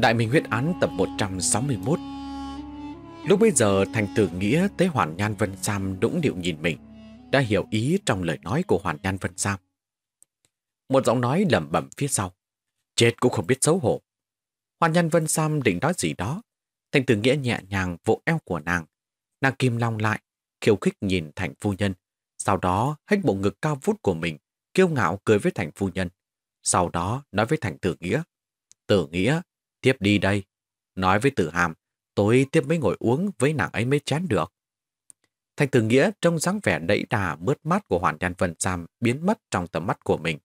Đại Minh Huyết Án tập 161 Lúc bây giờ Thành Tử Nghĩa thấy Hoàn Nhan Vân Sam đũng điệu nhìn mình, đã hiểu ý trong lời nói của Hoàn Nhan Vân Sam. Một giọng nói lẩm bẩm phía sau, chết cũng không biết xấu hổ. Hoàn Nhan Vân Sam định nói gì đó, Thành Tử Nghĩa nhẹ nhàng vỗ eo của nàng, nàng kim long lại, khiêu khích nhìn Thành Phu Nhân, sau đó hách bộ ngực cao vút của mình, kiêu ngạo cười với Thành Phu Nhân, sau đó nói với Thành Tử Nghĩa. Tử Nghĩa, Tiếp đi đây. Nói với tử hàm, tối tiếp mới ngồi uống với nàng ấy mới chán được. Thành Tử Nghĩa trông dáng vẻ đẫy đà mướt mắt của Hoàn Nhan Vân Sam biến mất trong tầm mắt của mình.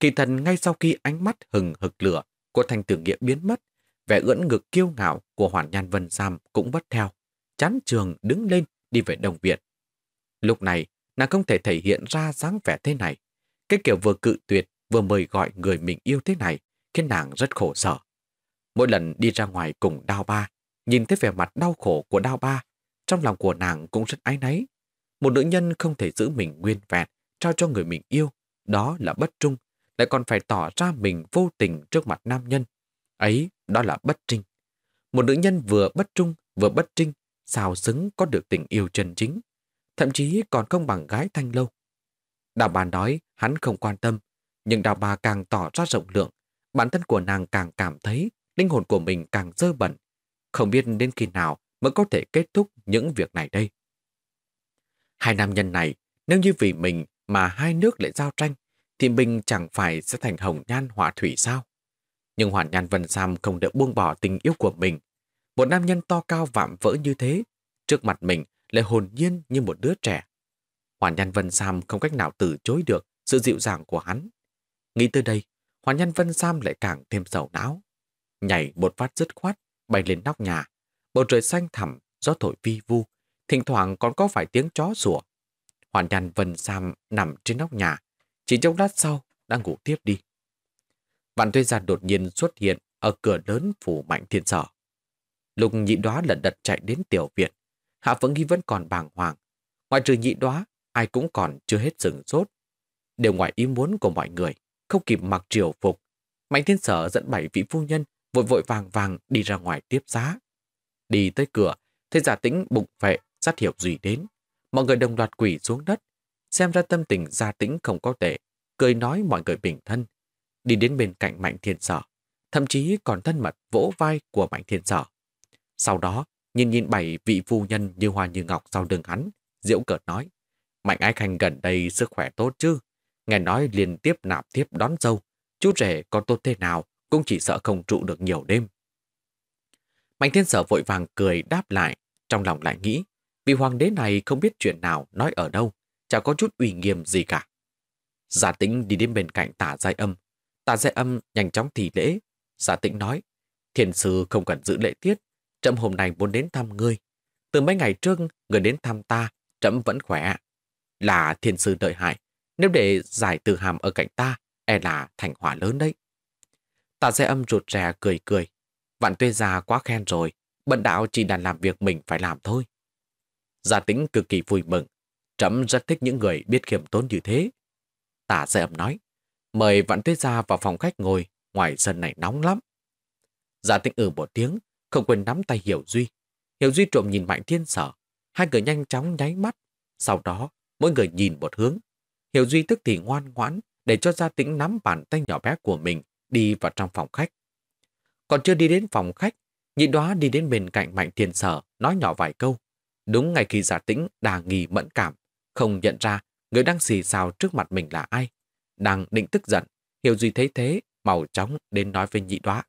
Kỳ thần ngay sau khi ánh mắt hừng hực lửa của Thành Tử Nghĩa biến mất, vẻ ưỡn ngực kiêu ngạo của Hoàn Nhan Vân Sam cũng bất theo. Chán trường đứng lên đi về Đồng viện Lúc này, nàng không thể thể hiện ra dáng vẻ thế này. Cái kiểu vừa cự tuyệt vừa mời gọi người mình yêu thế này khiến nàng rất khổ sở. Mỗi lần đi ra ngoài cùng đao ba, nhìn thấy vẻ mặt đau khổ của đao ba, trong lòng của nàng cũng rất ái náy. Một nữ nhân không thể giữ mình nguyên vẹn, trao cho người mình yêu, đó là bất trung, lại còn phải tỏ ra mình vô tình trước mặt nam nhân. Ấy, đó là bất trinh. Một nữ nhân vừa bất trung, vừa bất trinh, sao xứng có được tình yêu chân chính, thậm chí còn không bằng gái thanh lâu. Đào bà nói hắn không quan tâm, nhưng đào bà càng tỏ ra rộng lượng, bản thân của nàng càng cảm thấy linh hồn của mình càng dơ bẩn. Không biết đến khi nào mới có thể kết thúc những việc này đây. Hai nam nhân này, nếu như vì mình mà hai nước lại giao tranh, thì mình chẳng phải sẽ thành hồng nhan họa thủy sao? Nhưng Hoàn Nhan Vân Sam không được buông bỏ tình yêu của mình. Một nam nhân to cao vạm vỡ như thế, trước mặt mình lại hồn nhiên như một đứa trẻ. Hoàn Nhan Vân Sam không cách nào từ chối được sự dịu dàng của hắn. Nghĩ tới đây, Hoàn Nhan Vân Sam lại càng thêm sầu não nhảy một phát dứt khoát, bay lên nóc nhà. Bầu trời xanh thẳm, gió thổi vi vu, thỉnh thoảng còn có vài tiếng chó sủa. Hoàn nhàn vần sam nằm trên nóc nhà, chỉ trong lát sau đang ngủ tiếp đi. Vạn tuê gia đột nhiên xuất hiện ở cửa lớn phủ mạnh thiên sở. Lục nhị đoá lật đật chạy đến tiểu viện, Hạ Phượng Nghi vẫn còn bàng hoàng. Ngoài trừ nhị đoá, ai cũng còn chưa hết sừng sốt. Đều ngoài ý muốn của mọi người, không kịp mặc triều phục. Mạnh thiên sở dẫn bảy vị phu nhân vội vội vàng vàng đi ra ngoài tiếp giá. Đi tới cửa, thấy giả tĩnh bụng vệ, rất hiểu gì đến. Mọi người đồng loạt quỷ xuống đất, xem ra tâm tình giả tĩnh không có tệ, cười nói mọi người bình thân. Đi đến bên cạnh mạnh thiên sở, thậm chí còn thân mật vỗ vai của mạnh thiên sở. Sau đó, nhìn nhìn bảy vị phu nhân như hoa như ngọc sau đường hắn, diễu cợt nói. Mạnh ái khanh gần đây sức khỏe tốt chứ? Nghe nói liên tiếp nạp tiếp đón dâu, chú rể có tốt thế nào? cũng chỉ sợ không trụ được nhiều đêm. Mạnh thiên sở vội vàng cười đáp lại, trong lòng lại nghĩ, vì hoàng đế này không biết chuyện nào nói ở đâu, chẳng có chút ủy nghiêm gì cả. Giả tĩnh đi đến bên cạnh tả giai âm. Tả giai âm nhanh chóng thì lễ. Giả tĩnh nói, thiền sư không cần giữ lễ tiết, trẫm hôm nay muốn đến thăm ngươi. Từ mấy ngày trước, người đến thăm ta, trẫm vẫn khỏe. Là thiền sư đợi hại, nếu để giải từ hàm ở cạnh ta, e là thành hỏa lớn đấy. Tạ xe âm rụt rè cười cười. Vạn tuê già quá khen rồi, bận đạo chỉ đàn làm việc mình phải làm thôi. Gia tính cực kỳ vui mừng, trẫm rất thích những người biết khiêm tốn như thế. Tả xe âm nói, mời vạn tuế già vào phòng khách ngồi, ngoài sân này nóng lắm. Gia tính ừ một tiếng, không quên nắm tay Hiểu Duy. Hiểu Duy trộm nhìn Mạnh Thiên Sở, hai người nhanh chóng nháy mắt. Sau đó, mỗi người nhìn một hướng. Hiểu Duy tức thì ngoan ngoãn để cho Gia Tĩnh nắm bàn tay nhỏ bé của mình đi vào trong phòng khách. Còn chưa đi đến phòng khách, nhị đoá đi đến bên cạnh Mạnh Thiên Sở, nói nhỏ vài câu. Đúng ngày khi giả tĩnh đà nghỉ mẫn cảm, không nhận ra người đang xì xào trước mặt mình là ai. Đang định tức giận, Hiểu Duy thấy thế, màu chóng đến nói với nhị đoá.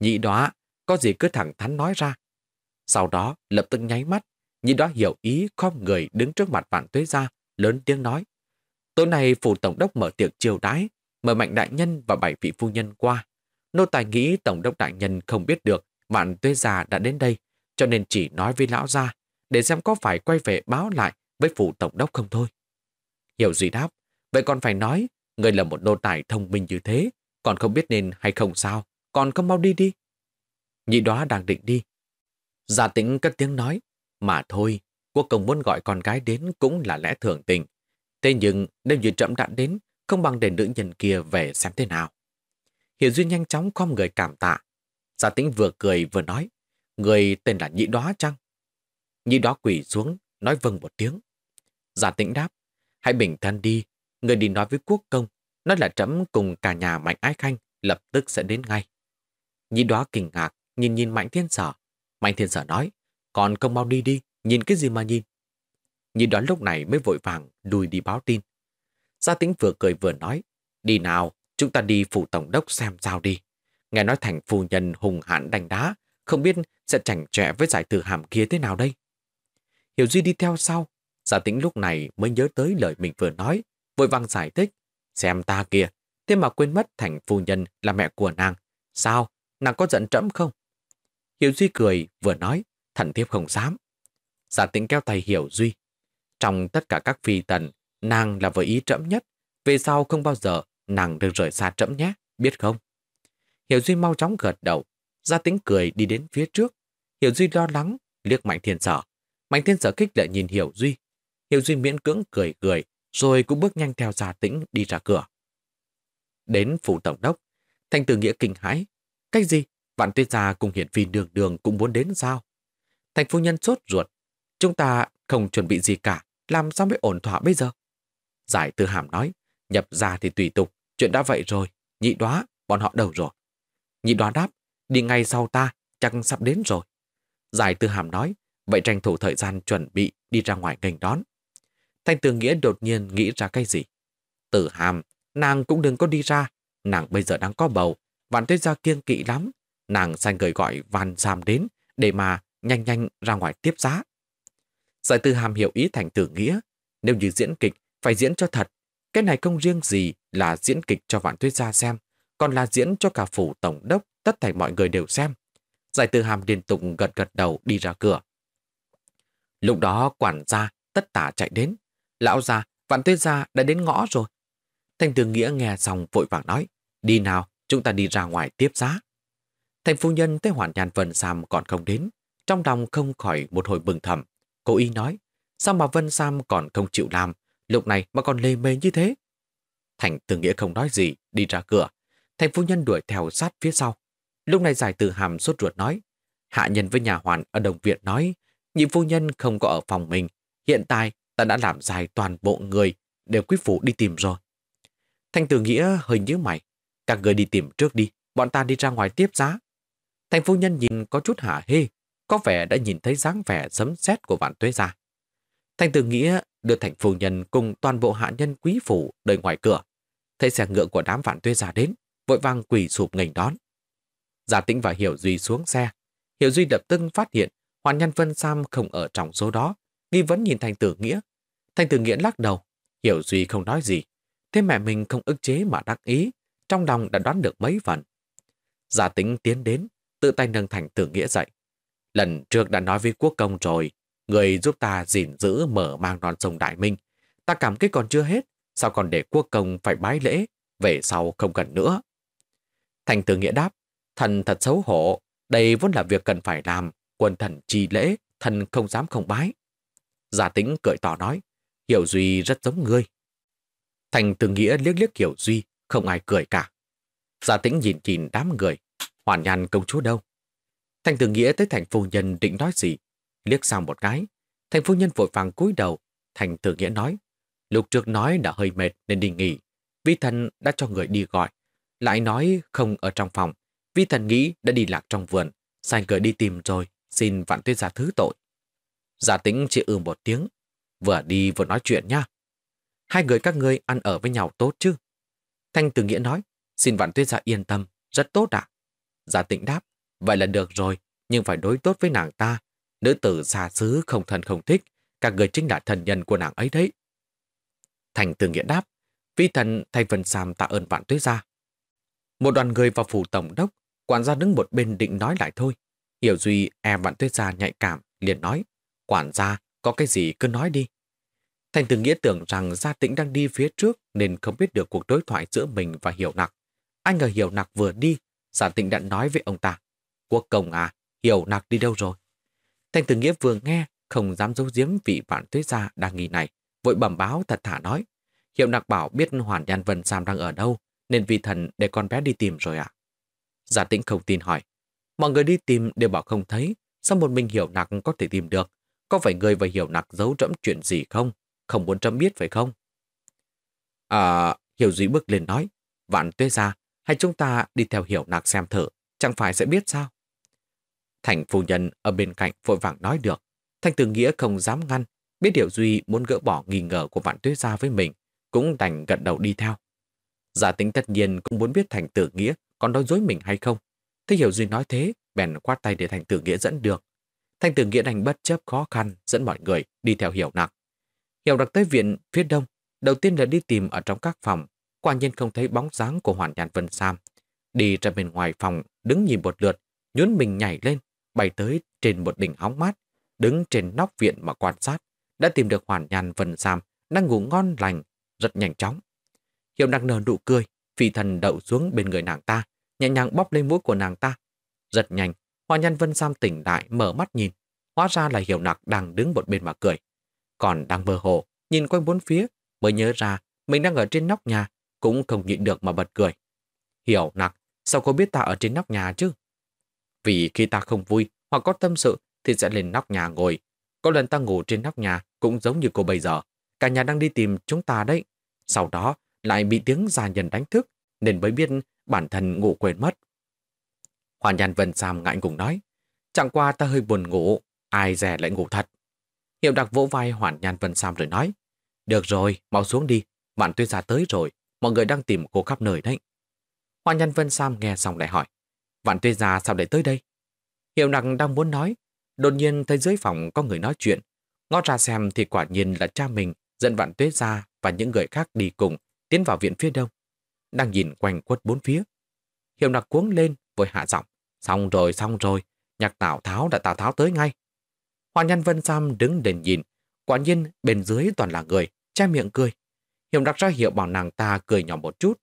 Nhị đoá, có gì cứ thẳng thắn nói ra. Sau đó, lập tức nháy mắt, nhị đoá hiểu ý không người đứng trước mặt vạn tuế ra, lớn tiếng nói. Tối nay phủ tổng đốc mở tiệc chiều đái, mời Mạnh Đại Nhân và bảy vị phu nhân qua. Nô Tài nghĩ Tổng đốc Đại Nhân không biết được Vạn Tuế Già đã đến đây, cho nên chỉ nói với lão ra, để xem có phải quay về báo lại với phủ Tổng đốc không thôi. Hiểu gì đáp, vậy còn phải nói, người là một nô tài thông minh như thế, còn không biết nên hay không sao, còn không mau đi đi. Nhị đó đang định đi. Giả tĩnh cất tiếng nói, mà thôi, quốc công muốn gọi con gái đến cũng là lẽ thường tình. Thế nhưng, đêm như chậm đã đến, không bằng để nữ nhân kia về xem thế nào. Hiểu Duy nhanh chóng khom người cảm tạ. Giả tĩnh vừa cười vừa nói, người tên là Nhị Đóa chăng? Nhị Đóa quỷ xuống, nói vâng một tiếng. Giả tĩnh đáp, hãy bình thân đi, người đi nói với quốc công, nói là trẫm cùng cả nhà Mạnh Ái Khanh lập tức sẽ đến ngay. Nhị Đóa kinh ngạc, nhìn nhìn Mạnh Thiên Sở. Mạnh Thiên Sở nói, còn công mau đi đi, nhìn cái gì mà nhìn. Nhị Đóa lúc này mới vội vàng đùi đi báo tin. Gia Tĩnh vừa cười vừa nói, đi nào, chúng ta đi phủ tổng đốc xem sao đi. Nghe nói thành phu nhân hùng hãn đánh đá, không biết sẽ chảnh trẻ với giải từ hàm kia thế nào đây. Hiểu Duy đi theo sau, Gia Tĩnh lúc này mới nhớ tới lời mình vừa nói, vội vang giải thích, xem ta kìa, thế mà quên mất thành phu nhân là mẹ của nàng. Sao, nàng có giận trẫm không? Hiểu Duy cười, vừa nói, thần thiếp không dám. Giả tĩnh kéo tay Hiểu Duy. Trong tất cả các phi tần, Nàng là vợ ý trẫm nhất, về sau không bao giờ nàng được rời xa trẫm nhé, biết không? Hiểu Duy mau chóng gật đầu, ra tính cười đi đến phía trước. Hiểu Duy lo lắng, liếc Mạnh Thiên Sở. Mạnh Thiên Sở kích lệ nhìn Hiểu Duy. Hiểu Duy miễn cưỡng cười cười, rồi cũng bước nhanh theo gia tĩnh đi ra cửa. Đến phủ tổng đốc, Thanh Từ Nghĩa kinh hãi. Cách gì? Vạn tuyết gia cùng hiển phi đường đường cũng muốn đến sao? Thành phu nhân sốt ruột. Chúng ta không chuẩn bị gì cả, làm sao mới ổn thỏa bây giờ? Giải tư hàm nói, nhập ra thì tùy tục, chuyện đã vậy rồi, nhị đoá, bọn họ đâu rồi? Nhị đoá đáp, đi ngay sau ta, chắc sắp đến rồi. Giải tư hàm nói, vậy tranh thủ thời gian chuẩn bị đi ra ngoài nghênh đón. Thanh Tường Nghĩa đột nhiên nghĩ ra cái gì? Tử hàm, nàng cũng đừng có đi ra, nàng bây giờ đang có bầu, vạn tuyết gia kiêng kỵ lắm, nàng sai người gọi Van Sam đến để mà nhanh nhanh ra ngoài tiếp giá. Giải tư hàm hiểu ý thành tử nghĩa, nếu như diễn kịch phải diễn cho thật. Cái này không riêng gì là diễn kịch cho Vạn Tuyết Gia xem, còn là diễn cho cả phủ tổng đốc tất thảy mọi người đều xem. Giải tư hàm liên tục gật gật đầu đi ra cửa. Lúc đó quản gia tất tả chạy đến. Lão gia Vạn Tuyết Gia đã đến ngõ rồi. Thành Thường Nghĩa nghe xong vội vàng nói, đi nào, chúng ta đi ra ngoài tiếp giá. Thành phu nhân tới hoàn nhàn Vân Sam còn không đến, trong lòng không khỏi một hồi bừng thầm. Cô y nói, sao mà Vân Sam còn không chịu làm, lúc này mà còn lê mê như thế. Thành Tử Nghĩa không nói gì, đi ra cửa. Thành phu nhân đuổi theo sát phía sau. Lúc này giải từ hàm sốt ruột nói. Hạ nhân với nhà hoàn ở đồng viện nói, nhị phu nhân không có ở phòng mình. Hiện tại ta đã làm dài toàn bộ người, đều quý phủ đi tìm rồi. Thành Tử Nghĩa hơi nhớ mày. Các người đi tìm trước đi, bọn ta đi ra ngoài tiếp giá. Thành phu nhân nhìn có chút hả hê, có vẻ đã nhìn thấy dáng vẻ sấm sét của vạn tuế gia. Thành Tử Nghĩa đưa thành phu nhân cùng toàn bộ hạ nhân quý phủ đợi ngoài cửa. Thấy xe ngựa của đám vạn tuê giả đến, vội vàng quỳ sụp ngành đón. Giả tĩnh và Hiểu Duy xuống xe. Hiểu Duy đập tưng phát hiện Hoàn Nhân Vân Sam không ở trong số đó, nghi vấn nhìn Thành Tử Nghĩa. Thành Tử Nghĩa lắc đầu, Hiểu Duy không nói gì. Thế mẹ mình không ức chế mà đắc ý, trong lòng đã đoán được mấy phần. Giả tĩnh tiến đến, tự tay nâng Thành Tử Nghĩa dậy. Lần trước đã nói với quốc công rồi, Người giúp ta gìn giữ mở mang non sông Đại Minh. Ta cảm kích còn chưa hết, sao còn để quốc công phải bái lễ, về sau không cần nữa. Thành tử nghĩa đáp, thần thật xấu hổ, đây vốn là việc cần phải làm, quân thần chi lễ, thần không dám không bái. Giả tĩnh cười tỏ nói, Hiểu Duy rất giống ngươi. Thành tử nghĩa liếc liếc Hiểu Duy, không ai cười cả. Giả tĩnh nhìn nhìn đám người, hoàn nhàn công chúa đâu. Thành tử nghĩa tới thành phu nhân định nói gì, liếc sang một cái. Thành phu nhân vội vàng cúi đầu, Thành thử nghĩa nói, lục trước nói đã hơi mệt nên đi nghỉ. Vi thần đã cho người đi gọi, lại nói không ở trong phòng. Vi thần nghĩ đã đi lạc trong vườn, sai người đi tìm rồi, xin vạn tuyết giả thứ tội. Giả tĩnh chỉ ừ một tiếng, vừa đi vừa nói chuyện nha. Hai người các ngươi ăn ở với nhau tốt chứ? Thanh Từ Nghĩa nói, xin Vạn Tuyết Dạ yên tâm, rất tốt ạ. À? Giả Tịnh đáp, vậy là được rồi, nhưng phải đối tốt với nàng ta, Nữ tử xa xứ không thân không thích, các người chính là thần nhân của nàng ấy đấy. Thành từ nghĩa đáp, vi thần thay Vân Sam tạ ơn vạn Tuyết gia. Một đoàn người vào phủ tổng đốc, quản gia đứng một bên định nói lại thôi. Hiểu Duy e vạn Tuyết gia nhạy cảm, liền nói, quản gia có cái gì cứ nói đi. Thành từ nghĩa tưởng rằng gia tĩnh đang đi phía trước nên không biết được cuộc đối thoại giữa mình và hiểu nặc. Anh ở hiểu nặc vừa đi, gia tĩnh đã nói với ông ta. Quốc công à, hiểu nặc đi đâu rồi? Thanh Tử Nghĩa vừa nghe, không dám giấu giếm vị vạn tuế gia đang nghỉ này, vội bẩm báo thật thả nói. Hiệu nặc bảo biết Hoàn Nhan Vân Sam đang ở đâu, nên vị thần để con bé đi tìm rồi ạ. À? Giả tĩnh không tin hỏi. Mọi người đi tìm đều bảo không thấy, sao một mình hiểu nặc có thể tìm được? Có phải người và hiểu nặc giấu trẫm chuyện gì không? Không muốn trẫm biết phải không? À, hiểu Dĩ bước lên nói. Vạn tuế gia, hay chúng ta đi theo hiểu nặc xem thử, chẳng phải sẽ biết sao? Thành phu nhân ở bên cạnh vội vàng nói được. Thanh Tử Nghĩa không dám ngăn, biết Điệu Duy muốn gỡ bỏ nghi ngờ của Vạn tuyết Gia với mình, cũng đành gật đầu đi theo. Giả tính tất nhiên cũng muốn biết Thành Tử Nghĩa còn nói dối mình hay không. Thế Hiểu Duy nói thế, bèn quát tay để Thành Tử Nghĩa dẫn được Thanh Tử Nghĩa đành bất chấp khó khăn dẫn mọi người đi theo Hiểu Nặc. Hiểu Nặc tới viện phía đông, đầu tiên là đi tìm ở trong các phòng, quả nhiên không thấy bóng dáng của Hoàn Nhàn Vân Sam. Đi ra bên ngoài phòng, đứng nhìn một lượt, nhún mình nhảy lên, bay tới trên một đỉnh hóng mát, đứng trên nóc viện mà quan sát, đã tìm được hoàn nhàn vần sam, đang ngủ ngon lành, rất nhanh chóng. Hiệu đang nở nụ cười, phi thần đậu xuống bên người nàng ta, nhẹ nhàng bóp lên mũi của nàng ta. Rất nhanh, Hoàn nhàn vân sam tỉnh lại mở mắt nhìn, hóa ra là hiểu nặc đang đứng một bên mà cười. Còn đang mơ hồ, nhìn quanh bốn phía, mới nhớ ra mình đang ở trên nóc nhà, cũng không nhịn được mà bật cười. Hiểu nặc, sao cô biết ta ở trên nóc nhà chứ? Vì khi ta không vui hoặc có tâm sự thì sẽ lên nóc nhà ngồi. Có lần ta ngủ trên nóc nhà cũng giống như cô bây giờ. Cả nhà đang đi tìm chúng ta đấy. Sau đó lại bị tiếng gia nhân đánh thức nên mới biết bản thân ngủ quên mất. Hoàn Nhan Vân Sam ngại ngùng nói Chẳng qua ta hơi buồn ngủ, ai rẻ lại ngủ thật. Hiệu đặc vỗ vai Hoàn Nhan Vân Sam rồi nói Được rồi, mau xuống đi, bạn tuyết ra tới rồi, mọi người đang tìm cô khắp nơi đấy. Hoàn Nhan Vân Sam nghe xong lại hỏi Vạn tuê gia sao lại tới đây? Hiệu nặng đang muốn nói, đột nhiên thấy dưới phòng có người nói chuyện. Ngó ra xem thì quả nhiên là cha mình dẫn vạn Tuyết gia và những người khác đi cùng tiến vào viện phía đông. Đang nhìn quanh quất bốn phía. Hiệu nặc cuống lên với hạ giọng. Xong rồi, xong rồi, nhạc Tạo Tháo đã tạo Tháo tới ngay. Hoàng nhân Vân Sam đứng đền nhìn. Quả nhiên bên dưới toàn là người, che miệng cười. Hiệu nặc ra hiệu bảo nàng ta cười nhỏ một chút.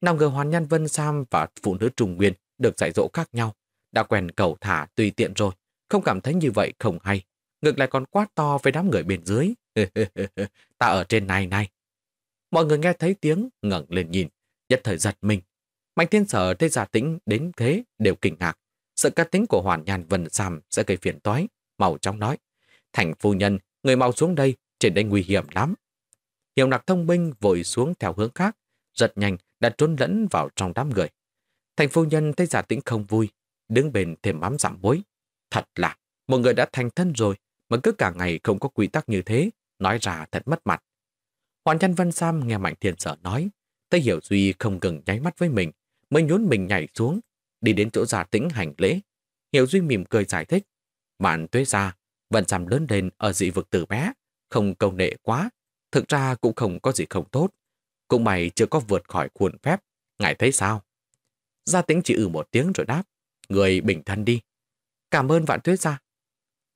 Nào ngờ Hoàng nhân Vân Sam và phụ nữ Trung Nguyên được dạy dỗ khác nhau, đã quen cầu thả tùy tiện rồi, không cảm thấy như vậy không hay. Ngược lại còn quá to với đám người bên dưới. ta ở trên này này. Mọi người nghe thấy tiếng, ngẩng lên nhìn, nhất thời giật mình. Mạnh thiên sở thấy giả tĩnh đến thế đều kinh ngạc. Sự cá tính của hoàn nhàn vần sàm sẽ gây phiền toái, màu chóng nói. Thành phu nhân, người mau xuống đây, trên đây nguy hiểm lắm. Hiệu nặc thông minh vội xuống theo hướng khác, giật nhanh đã trốn lẫn vào trong đám người. Thành phu nhân thấy giả tĩnh không vui, đứng bên thêm mắm giảm muối. Thật là, một người đã thành thân rồi, mà cứ cả ngày không có quy tắc như thế, nói ra thật mất mặt. Hoàn chân văn Sam nghe Mạnh Thiên Sở nói, thấy Hiểu Duy không ngừng nháy mắt với mình, mới nhún mình nhảy xuống, đi đến chỗ giả tĩnh hành lễ. Hiểu Duy mỉm cười giải thích, bạn tuế ra, Văn Sam lớn lên ở dị vực từ bé, không câu nệ quá, thực ra cũng không có gì không tốt. Cũng mày chưa có vượt khỏi khuôn phép, ngài thấy sao? Gia Tĩnh chỉ ừ một tiếng rồi đáp. Người bình thân đi. Cảm ơn vạn tuyết gia.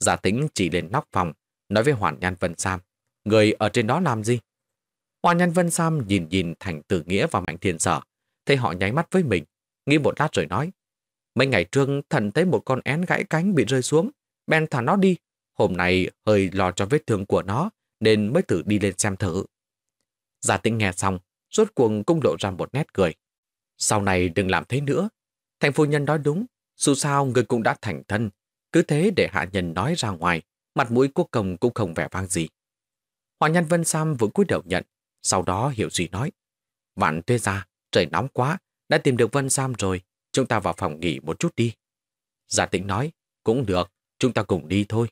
Gia Tĩnh chỉ lên nóc phòng, nói với Hoàn Nhan Vân Sam. Người ở trên đó làm gì? Hoàn Nhan Vân Sam nhìn nhìn Thành Tử Nghĩa và Mạnh Thiên Sở. Thấy họ nháy mắt với mình, nghĩ một lát rồi nói. Mấy ngày trước thần thấy một con én gãy cánh bị rơi xuống, bèn thả nó đi. Hôm nay hơi lo cho vết thương của nó, nên mới thử đi lên xem thử. Gia Tĩnh nghe xong, rốt cuồng cung lộ ra một nét cười, sau này đừng làm thế nữa. Thành phu nhân nói đúng, dù sao người cũng đã thành thân. Cứ thế để hạ nhân nói ra ngoài, mặt mũi quốc công cũng không vẻ vang gì. Hoàng nhân Vân Sam vừa cúi đầu nhận, sau đó hiểu gì nói. Vạn tuê ra, trời nóng quá, đã tìm được Vân Sam rồi, chúng ta vào phòng nghỉ một chút đi. Giả tĩnh nói, cũng được, chúng ta cùng đi thôi.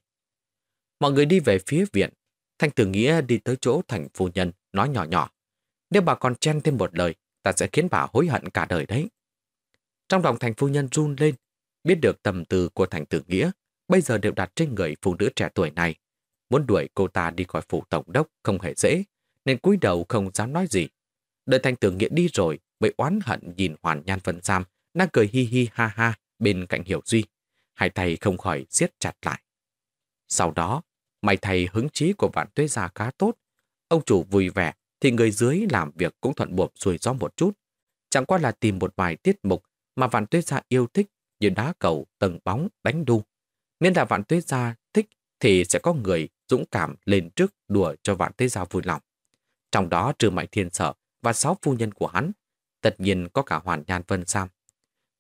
Mọi người đi về phía viện, Thanh Tử Nghĩa đi tới chỗ thành phu nhân, nói nhỏ nhỏ. Nếu bà còn chen thêm một lời, ta sẽ khiến bà hối hận cả đời đấy. Trong lòng thành phu nhân run lên, biết được tầm từ của thành tử nghĩa, bây giờ đều đặt trên người phụ nữ trẻ tuổi này. Muốn đuổi cô ta đi khỏi phủ tổng đốc không hề dễ, nên cúi đầu không dám nói gì. Đợi thành tử nghĩa đi rồi, mới oán hận nhìn hoàn nhan phân giam đang cười hi hi ha ha bên cạnh hiểu duy. Hai tay không khỏi siết chặt lại. Sau đó, mày thầy hứng chí của vạn tuế gia khá tốt. Ông chủ vui vẻ thì người dưới làm việc cũng thuận buồm xuôi gió một chút. Chẳng qua là tìm một vài tiết mục mà Vạn tuyết Gia yêu thích như đá cầu, tầng bóng, đánh đu. nên là Vạn tuyết Gia thích thì sẽ có người dũng cảm lên trước đùa cho Vạn tuyết Gia vui lòng. Trong đó trừ Mạnh Thiên sợ và sáu phu nhân của hắn, tất nhiên có cả Hoàn Nhan Vân Sam.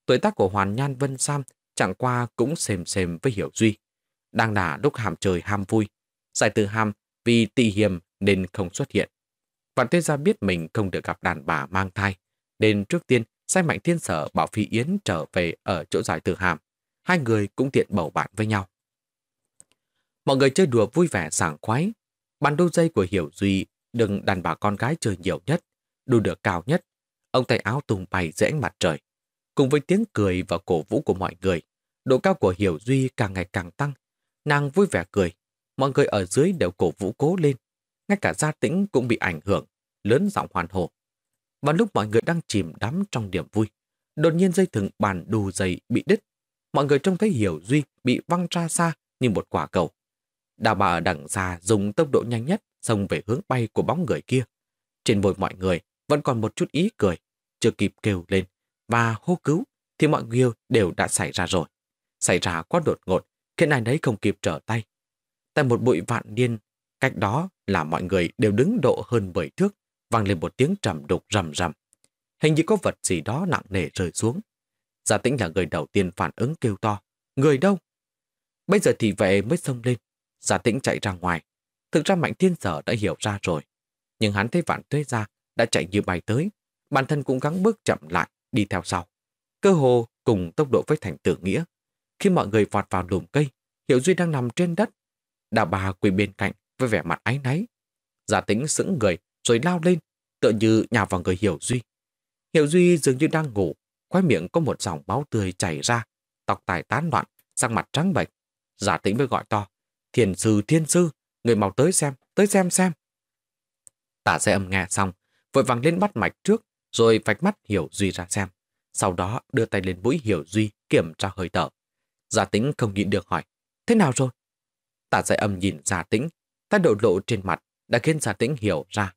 Tuổi tác của Hoàn Nhan Vân Sam chẳng qua cũng xem xem với Hiểu Duy. Đang là lúc hàm trời ham vui. Giải từ ham vì tị hiềm nên không xuất hiện. Vạn Tuyết Gia biết mình không được gặp đàn bà mang thai, nên trước tiên sai Mạnh Thiên Sở bảo Phi Yến trở về ở chỗ giải tử hàm. Hai người cũng tiện bầu bạn với nhau. Mọi người chơi đùa vui vẻ sảng khoái. Bàn đô dây của Hiểu Duy đừng đàn bà con gái chơi nhiều nhất, đu được cao nhất. Ông tay áo tung bay dưới ánh mặt trời. Cùng với tiếng cười và cổ vũ của mọi người, độ cao của Hiểu Duy càng ngày càng tăng. Nàng vui vẻ cười, mọi người ở dưới đều cổ vũ cố lên, ngay cả gia tĩnh cũng bị ảnh hưởng, lớn giọng hoàn hồ. Và lúc mọi người đang chìm đắm trong niềm vui, đột nhiên dây thừng bàn đù dày bị đứt. Mọi người trông thấy Hiểu Duy bị văng ra xa như một quả cầu. Đào bà ở đằng xa dùng tốc độ nhanh nhất xông về hướng bay của bóng người kia. Trên môi mọi người vẫn còn một chút ý cười, chưa kịp kêu lên và hô cứu thì mọi điều đều đã xảy ra rồi. Xảy ra quá đột ngột, khiến ai đấy không kịp trở tay. Tại một bụi vạn niên Cách đó là mọi người đều đứng độ hơn 10 thước, vang lên một tiếng trầm đục rầm rầm. Hình như có vật gì đó nặng nề rơi xuống. Gia Tĩnh là người đầu tiên phản ứng kêu to. Người đâu? Bây giờ thì vệ mới xông lên. Gia Tĩnh chạy ra ngoài. Thực ra Mạnh Thiên Sở đã hiểu ra rồi. Nhưng hắn thấy Vạn Tuế Gia đã chạy như bay tới. Bản thân cũng gắng bước chậm lại, đi theo sau. Cơ hồ cùng tốc độ với thành tử nghĩa. Khi mọi người vọt vào lùm cây, Hiệu Duy đang nằm trên đất. Đà bà quỳ bên cạnh, với vẻ mặt áy náy. Giả tính sững người rồi lao lên, tựa như nhào vào người Hiểu Duy. Hiểu Duy dường như đang ngủ, khóe miệng có một dòng máu tươi chảy ra, tóc tài tán loạn, sang mặt trắng bệch. Giả tính mới gọi to, thiền sư thiên sư, người mau tới xem, tới xem xem. Tả xe âm nghe xong, vội vàng lên bắt mạch trước, rồi vạch mắt Hiểu Duy ra xem. Sau đó đưa tay lên mũi Hiểu Duy kiểm tra hơi thở. Giả tính không nhịn được hỏi, thế nào rồi? Tả giải âm nhìn giả tính, Thái độ lộ trên mặt đã khiến giả Tĩnh hiểu ra.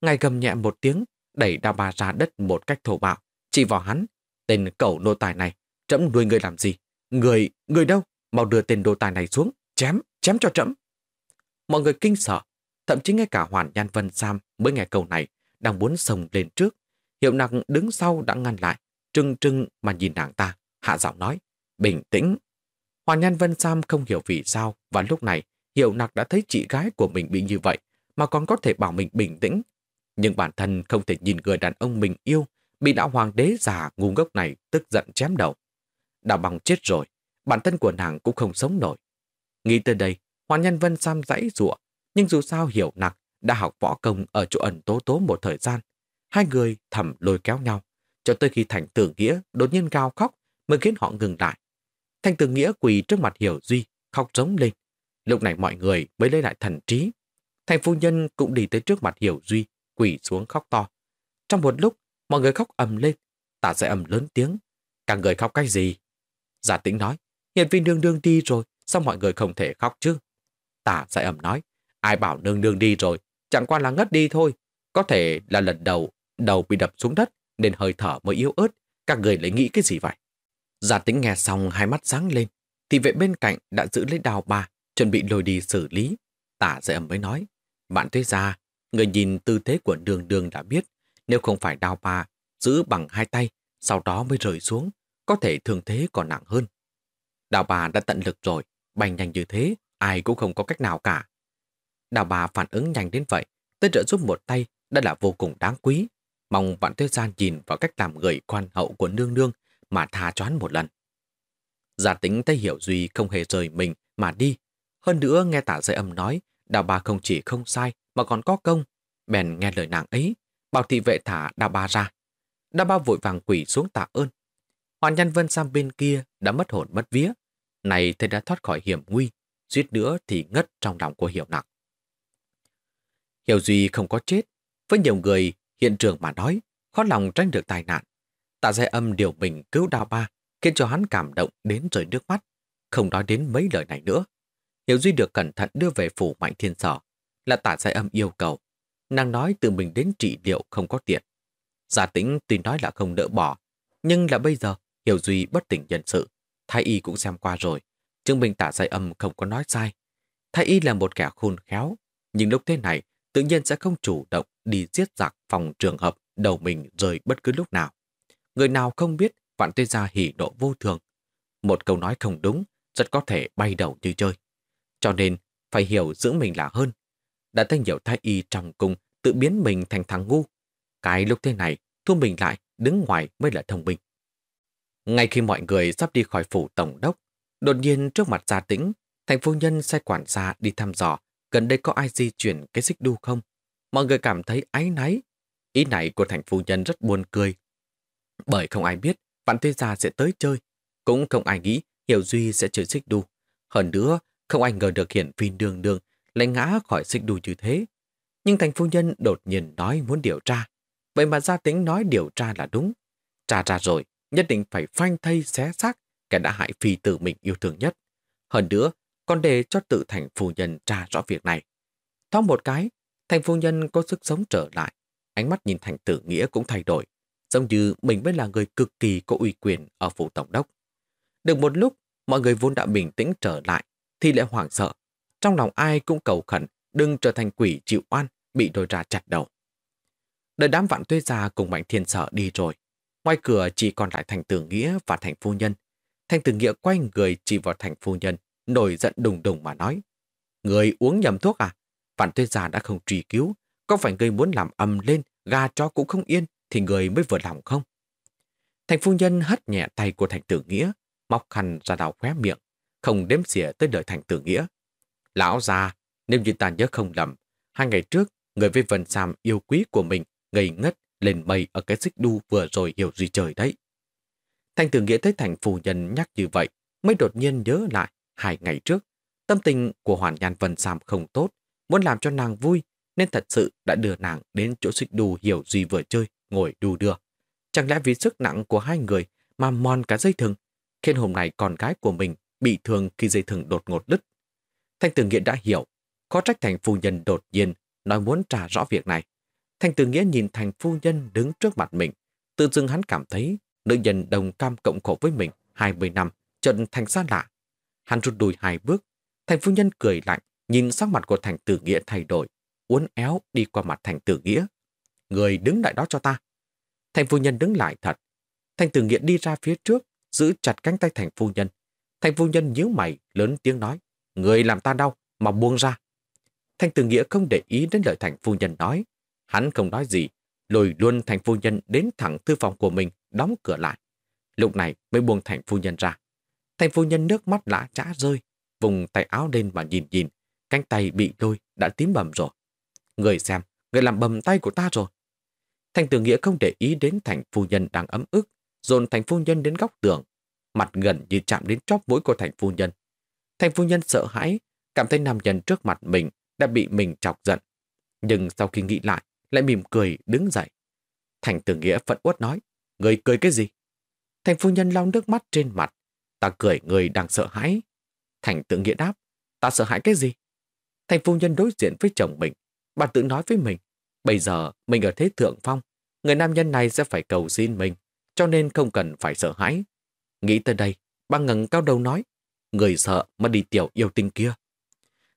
ngài gầm nhẹ một tiếng, đẩy đa bà ra đất một cách thổ bạo, chỉ vào hắn. Tên cẩu nô tài này, trẫm nuôi người làm gì? Người, người đâu? Mau đưa tên nô tài này xuống, chém, chém cho trẫm. Mọi người kinh sợ, thậm chí ngay cả Hoàn Nhan Vân Sam mới nghe câu này, đang muốn sồng lên trước. Hiệu năng đứng sau đã ngăn lại, trưng trưng mà nhìn nàng ta, hạ giọng nói, bình tĩnh. Hoàn Nhan Vân Sam không hiểu vì sao và lúc này Hiểu Nặc đã thấy chị gái của mình bị như vậy, mà còn có thể bảo mình bình tĩnh. Nhưng bản thân không thể nhìn người đàn ông mình yêu bị đạo hoàng đế già ngu ngốc này tức giận chém đầu. Đạo bằng chết rồi, bản thân của nàng cũng không sống nổi. Nghĩ tới đây, Hoàng Nhân Vân Sam dãy rụa, nhưng dù sao Hiểu Nặc đã học võ công ở chỗ ẩn tố tố một thời gian. Hai người thầm lôi kéo nhau, cho tới khi Thành Tử Nghĩa đột nhiên cao khóc mới khiến họ ngừng lại. Thành Tử Nghĩa quỳ trước mặt Hiểu Duy, khóc giống lên. Lúc này mọi người mới lấy lại thần trí. Thành phu nhân cũng đi tới trước mặt Hiểu Duy, quỳ xuống khóc to. Trong một lúc, mọi người khóc ầm lên, tả sẽ ầm lớn tiếng. Cả người khóc cái gì? Giả tĩnh nói, hiện vì nương nương đi rồi, sao mọi người không thể khóc chứ? Tả sẽ ầm nói, ai bảo nương nương đi rồi, chẳng qua là ngất đi thôi. Có thể là lần đầu, đầu bị đập xuống đất, nên hơi thở mới yếu ớt. Các người lại nghĩ cái gì vậy? Giả tĩnh nghe xong hai mắt sáng lên, thì vệ bên cạnh đã giữ lấy đào bà chuẩn bị lôi đi xử lý. Tả dạy ẩm mới nói, bạn thế ra, người nhìn tư thế của đường đường đã biết, nếu không phải đào bà, giữ bằng hai tay, sau đó mới rời xuống, có thể thường thế còn nặng hơn. Đào bà đã tận lực rồi, bay nhanh như thế, ai cũng không có cách nào cả. Đào bà phản ứng nhanh đến vậy, tới trợ giúp một tay đã là vô cùng đáng quý. Mong bạn thế gian nhìn vào cách làm người quan hậu của nương nương mà tha choán một lần. Giả tính thấy hiểu Duy không hề rời mình mà đi, hơn nữa nghe tả dây âm nói, đào bà không chỉ không sai mà còn có công. Bèn nghe lời nàng ấy, bảo thị vệ thả đào bà ra. Đào bà vội vàng quỷ xuống tạ ơn. Hoàn nhân vân sang bên kia đã mất hồn mất vía. Này thầy đã thoát khỏi hiểm nguy, suýt nữa thì ngất trong lòng của Hiểu nặng Hiểu Duy không có chết. Với nhiều người hiện trường mà nói, khó lòng tránh được tai nạn. Tạ giai âm điều mình cứu đào ba, khiến cho hắn cảm động đến rơi nước mắt, không nói đến mấy lời này nữa. Hiểu Duy được cẩn thận đưa về phủ Mạnh Thiên Sở, là tả giải âm yêu cầu. Nàng nói tự mình đến trị liệu không có tiền. Giả tĩnh tuy nói là không đỡ bỏ, nhưng là bây giờ Hiểu Duy bất tỉnh nhân sự. Thái y cũng xem qua rồi, chứng minh tả giải âm không có nói sai. Thái y là một kẻ khôn khéo, nhưng lúc thế này tự nhiên sẽ không chủ động đi giết giặc phòng trường hợp đầu mình rời bất cứ lúc nào. Người nào không biết Vạn Tuyết Gia hỉ nộ vô thường. Một câu nói không đúng, rất có thể bay đầu như chơi cho nên phải hiểu giữ mình là hơn. Đã thấy nhiều thái y trong cung tự biến mình thành thằng ngu. Cái lúc thế này, thu mình lại, đứng ngoài mới là thông minh. Ngay khi mọi người sắp đi khỏi phủ tổng đốc, đột nhiên trước mặt gia tĩnh, thành phu nhân sai quản gia đi thăm dò gần đây có ai di chuyển cái xích đu không? Mọi người cảm thấy áy náy. Ý này của thành phu nhân rất buồn cười. Bởi không ai biết Vạn Tuê Gia sẽ tới chơi. Cũng không ai nghĩ Hiểu Duy sẽ chơi xích đu. Hơn nữa, không ai ngờ được hiện phi đường đường lại ngã khỏi xích đu như thế. Nhưng thành phu nhân đột nhiên nói muốn điều tra. Vậy mà gia tính nói điều tra là đúng. Tra ra rồi, nhất định phải phanh thây xé xác kẻ đã hại phi tử mình yêu thương nhất. Hơn nữa, còn để cho tự thành phu nhân tra rõ việc này. Thoáng một cái, thành phu nhân có sức sống trở lại. Ánh mắt nhìn thành tử nghĩa cũng thay đổi. Giống như mình mới là người cực kỳ có uy quyền ở phủ tổng đốc. Được một lúc, mọi người vốn đã bình tĩnh trở lại thì lại hoảng sợ. Trong lòng ai cũng cầu khẩn, đừng trở thành quỷ chịu oan, bị đôi ra chặt đầu. Đợi đám vạn tuê già cùng mạnh thiên sợ đi rồi. Ngoài cửa chỉ còn lại thành tử nghĩa và thành phu nhân. Thành tử nghĩa quay người chỉ vào thành phu nhân, nổi giận đùng đùng mà nói. Người uống nhầm thuốc à? Vạn tuê già đã không truy cứu. Có phải người muốn làm ầm lên, gà cho cũng không yên, thì người mới vừa lòng không? Thành phu nhân hất nhẹ tay của thành tử nghĩa, móc khăn ra đào khóe miệng, không đếm xỉa tới đời thành tử nghĩa. Lão già, nếu như ta nhớ không lầm, hai ngày trước, người với Vân Sam yêu quý của mình ngây ngất lên mây ở cái xích đu vừa rồi hiểu gì trời đấy. Thành tử nghĩa thấy thành phù nhân nhắc như vậy, mới đột nhiên nhớ lại hai ngày trước. Tâm tình của Hoàn Nhan Vân Sam không tốt, muốn làm cho nàng vui, nên thật sự đã đưa nàng đến chỗ xích đu hiểu gì vừa chơi, ngồi đu đưa. Chẳng lẽ vì sức nặng của hai người mà mòn cả dây thừng, khiến hôm nay con gái của mình bị thương khi dây thừng đột ngột đứt. Thanh Tử Nghĩa đã hiểu, có trách thành phu nhân đột nhiên nói muốn trả rõ việc này. Thanh Tử Nghĩa nhìn thành phu nhân đứng trước mặt mình, tự dưng hắn cảm thấy nữ nhân đồng cam cộng khổ với mình 20 năm, trận thành xa lạ. Hắn rụt đùi hai bước, thành phu nhân cười lạnh, nhìn sắc mặt của thành tử nghĩa thay đổi, uốn éo đi qua mặt thành tử nghĩa. Người đứng lại đó cho ta. Thành phu nhân đứng lại thật. Thành tử nghĩa đi ra phía trước, giữ chặt cánh tay thành phu nhân, Thành phu nhân nhíu mày, lớn tiếng nói, người làm ta đau, mà buông ra. Thanh Tử Nghĩa không để ý đến lời thành phu nhân nói. Hắn không nói gì, lùi luôn thành phu nhân đến thẳng thư phòng của mình, đóng cửa lại. Lúc này mới buông thành phu nhân ra. Thành phu nhân nước mắt lã chã rơi, vùng tay áo lên mà nhìn nhìn. Cánh tay bị lôi, đã tím bầm rồi. Người xem, người làm bầm tay của ta rồi. Thành tử nghĩa không để ý đến thành phu nhân đang ấm ức, dồn thành phu nhân đến góc tường, mặt gần như chạm đến chóp vối của thành phu nhân. Thành phu nhân sợ hãi, cảm thấy nam nhân trước mặt mình đã bị mình chọc giận. Nhưng sau khi nghĩ lại, lại mỉm cười đứng dậy. Thành tử nghĩa phận uất nói, người cười cái gì? Thành phu nhân lau nước mắt trên mặt, ta cười người đang sợ hãi. Thành tử nghĩa đáp, ta sợ hãi cái gì? Thành phu nhân đối diện với chồng mình, bà tự nói với mình, bây giờ mình ở thế thượng phong, người nam nhân này sẽ phải cầu xin mình, cho nên không cần phải sợ hãi. Nghĩ tới đây, ba ngẩng cao đầu nói, người sợ mà đi tiểu yêu tinh kia.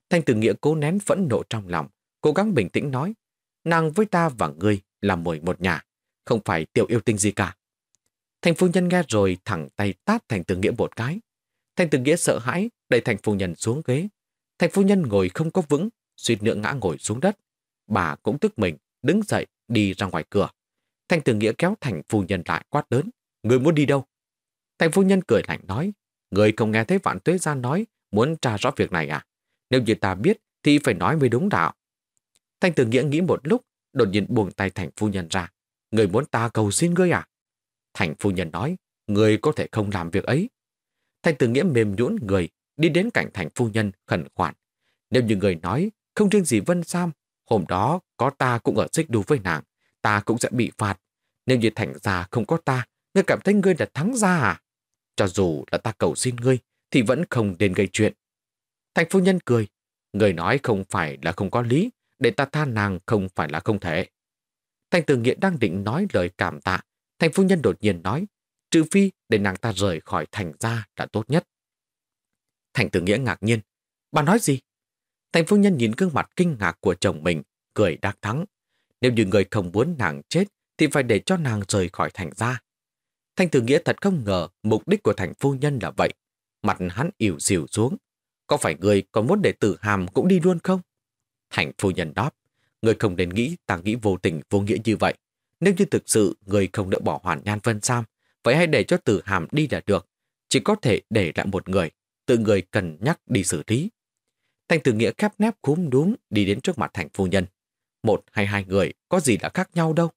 Thanh Tử Nghĩa cố nén phẫn nộ trong lòng, cố gắng bình tĩnh nói, nàng với ta và ngươi là mồi một nhà, không phải tiểu yêu tinh gì cả. Thành phu nhân nghe rồi thẳng tay tát Thành Tử Nghĩa một cái. Thành Tử Nghĩa sợ hãi, đẩy Thành phu nhân xuống ghế. Thành phu nhân ngồi không có vững, suýt nữa ngã ngồi xuống đất. Bà cũng tức mình, đứng dậy, đi ra ngoài cửa. Thành Tử Nghĩa kéo Thành phu nhân lại quát lớn. Người muốn đi đâu? Thành phu nhân cười lạnh nói, người không nghe thấy vạn tuế ra nói, muốn tra rõ việc này à? Nếu như ta biết thì phải nói mới đúng đạo. Thanh tử nghĩa nghĩ một lúc, đột nhiên buông tay thành phu nhân ra. Người muốn ta cầu xin ngươi à? Thành phu nhân nói, người có thể không làm việc ấy. Thanh tử nghĩa mềm nhũn người, đi đến cạnh thành phu nhân khẩn khoản. Nếu như người nói, không riêng gì Vân Sam, hôm đó có ta cũng ở xích đu với nàng, ta cũng sẽ bị phạt. Nếu như thành già không có ta, ngươi cảm thấy ngươi đã thắng ra à? Cho dù là ta cầu xin ngươi, thì vẫn không nên gây chuyện. Thành phu nhân cười. Người nói không phải là không có lý, để ta tha nàng không phải là không thể. Thành tử nghĩa đang định nói lời cảm tạ. Thành phu nhân đột nhiên nói, trừ phi để nàng ta rời khỏi thành ra là tốt nhất. Thành tử nghĩa ngạc nhiên. Bà nói gì? Thành phu nhân nhìn gương mặt kinh ngạc của chồng mình, cười đắc thắng. Nếu như người không muốn nàng chết, thì phải để cho nàng rời khỏi thành ra. Thanh Tử Nghĩa thật không ngờ mục đích của thành phu nhân là vậy. Mặt hắn ỉu xìu xuống. Có phải người còn muốn để tử hàm cũng đi luôn không? Thành phu nhân đáp. Người không nên nghĩ ta nghĩ vô tình vô nghĩa như vậy. Nếu như thực sự người không đỡ bỏ hoàn nhan vân sam, vậy hãy để cho tử hàm đi là được. Chỉ có thể để lại một người, tự người cần nhắc đi xử lý. Thanh Tử Nghĩa khép nép khúm đúng đi đến trước mặt thành phu nhân. Một hay hai người có gì đã khác nhau đâu.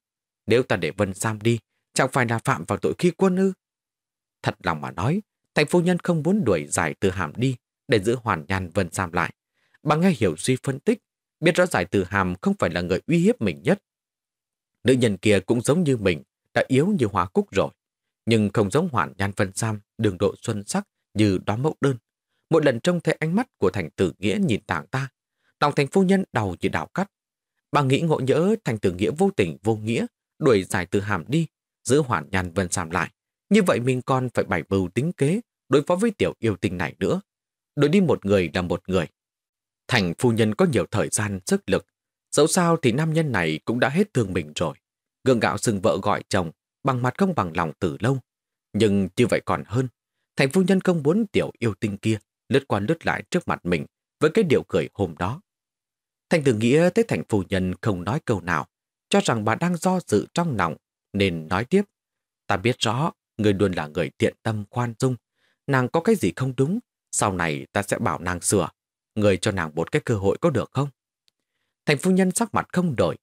Nếu ta để Vân Sam đi, Chẳng phải là phạm vào tội khi quân ư? Thật lòng mà nói, thành phu nhân không muốn đuổi giải từ hàm đi để giữ hoàn nhan vân giam lại. Bà nghe hiểu suy phân tích, biết rõ giải từ hàm không phải là người uy hiếp mình nhất. Nữ nhân kia cũng giống như mình, đã yếu như hóa cúc rồi, nhưng không giống hoàn nhan vân sam đường độ xuân sắc như đoá mẫu đơn. Mỗi lần trông thấy ánh mắt của thành tử nghĩa nhìn tảng ta, lòng thành phu nhân đầu chỉ đảo cắt. Bà nghĩ ngộ nhỡ thành tử nghĩa vô tình vô nghĩa, đuổi giải từ hàm đi giữ hoàn nhàn vân sam lại. Như vậy mình còn phải bảy mưu tính kế đối phó với tiểu yêu tình này nữa. đối đi một người là một người. Thành phu nhân có nhiều thời gian, sức lực. Dẫu sao thì nam nhân này cũng đã hết thương mình rồi. Gượng gạo xưng vợ gọi chồng, bằng mặt không bằng lòng từ lâu. Nhưng như vậy còn hơn. Thành phu nhân không muốn tiểu yêu tinh kia lướt qua lướt lại trước mặt mình với cái điều cười hôm đó. Thành tử nghĩa thấy thành phu nhân không nói câu nào, cho rằng bà đang do dự trong lòng nên nói tiếp. Ta biết rõ, người luôn là người thiện tâm khoan dung. Nàng có cái gì không đúng, sau này ta sẽ bảo nàng sửa. Người cho nàng một cái cơ hội có được không? Thành phu nhân sắc mặt không đổi.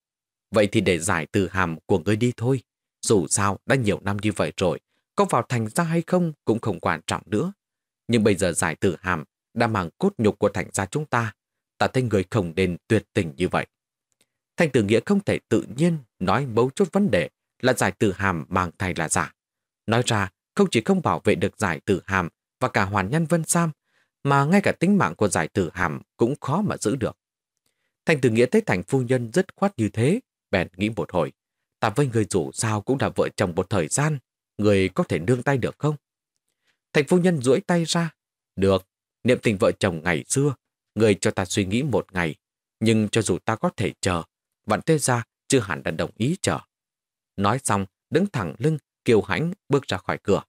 Vậy thì để giải từ hàm của người đi thôi. Dù sao, đã nhiều năm như vậy rồi, có vào thành ra hay không cũng không quan trọng nữa. Nhưng bây giờ giải từ hàm đã mang cốt nhục của thành gia chúng ta. Ta thấy người không nên tuyệt tình như vậy. Thành tử nghĩa không thể tự nhiên nói mấu chốt vấn đề là giải tử hàm mang thai là giả. Nói ra, không chỉ không bảo vệ được giải tử hàm và cả hoàn nhân Vân Sam, mà ngay cả tính mạng của giải tử hàm cũng khó mà giữ được. Thành tử nghĩa thấy thành phu nhân rất khoát như thế, bèn nghĩ một hồi. Ta với người rủ sao cũng là vợ chồng một thời gian, người có thể nương tay được không? Thành phu nhân duỗi tay ra. Được, niệm tình vợ chồng ngày xưa, người cho ta suy nghĩ một ngày, nhưng cho dù ta có thể chờ, vạn tê ra chưa hẳn đã đồng ý chờ. Nói xong, đứng thẳng lưng, kiều hãnh bước ra khỏi cửa.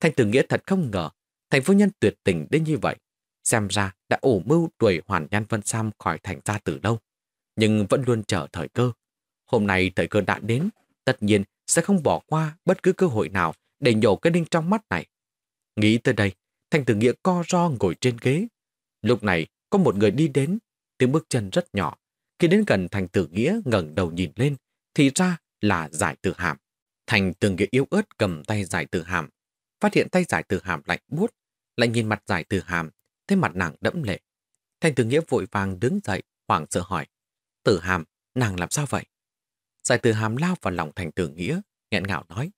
Thanh Tử Nghĩa thật không ngờ, thành phu nhân tuyệt tình đến như vậy. Xem ra đã ủ mưu đuổi hoàn nhan Vân Sam khỏi thành ra từ lâu, nhưng vẫn luôn chờ thời cơ. Hôm nay thời cơ đã đến, tất nhiên sẽ không bỏ qua bất cứ cơ hội nào để nhổ cái đinh trong mắt này. Nghĩ tới đây, Thanh Tử Nghĩa co ro ngồi trên ghế. Lúc này, có một người đi đến, tiếng bước chân rất nhỏ. Khi đến gần Thành Tử Nghĩa ngẩng đầu nhìn lên, thì ra là giải từ hàm. Thành từng nghĩa yếu ớt cầm tay giải từ hàm, phát hiện tay giải từ hàm lạnh buốt, lại nhìn mặt giải từ hàm, thấy mặt nàng đẫm lệ. Thành từ nghĩa vội vàng đứng dậy, hoảng sợ hỏi, từ hàm, nàng làm sao vậy? Giải từ hàm lao vào lòng thành từ nghĩa, nghẹn ngào nói,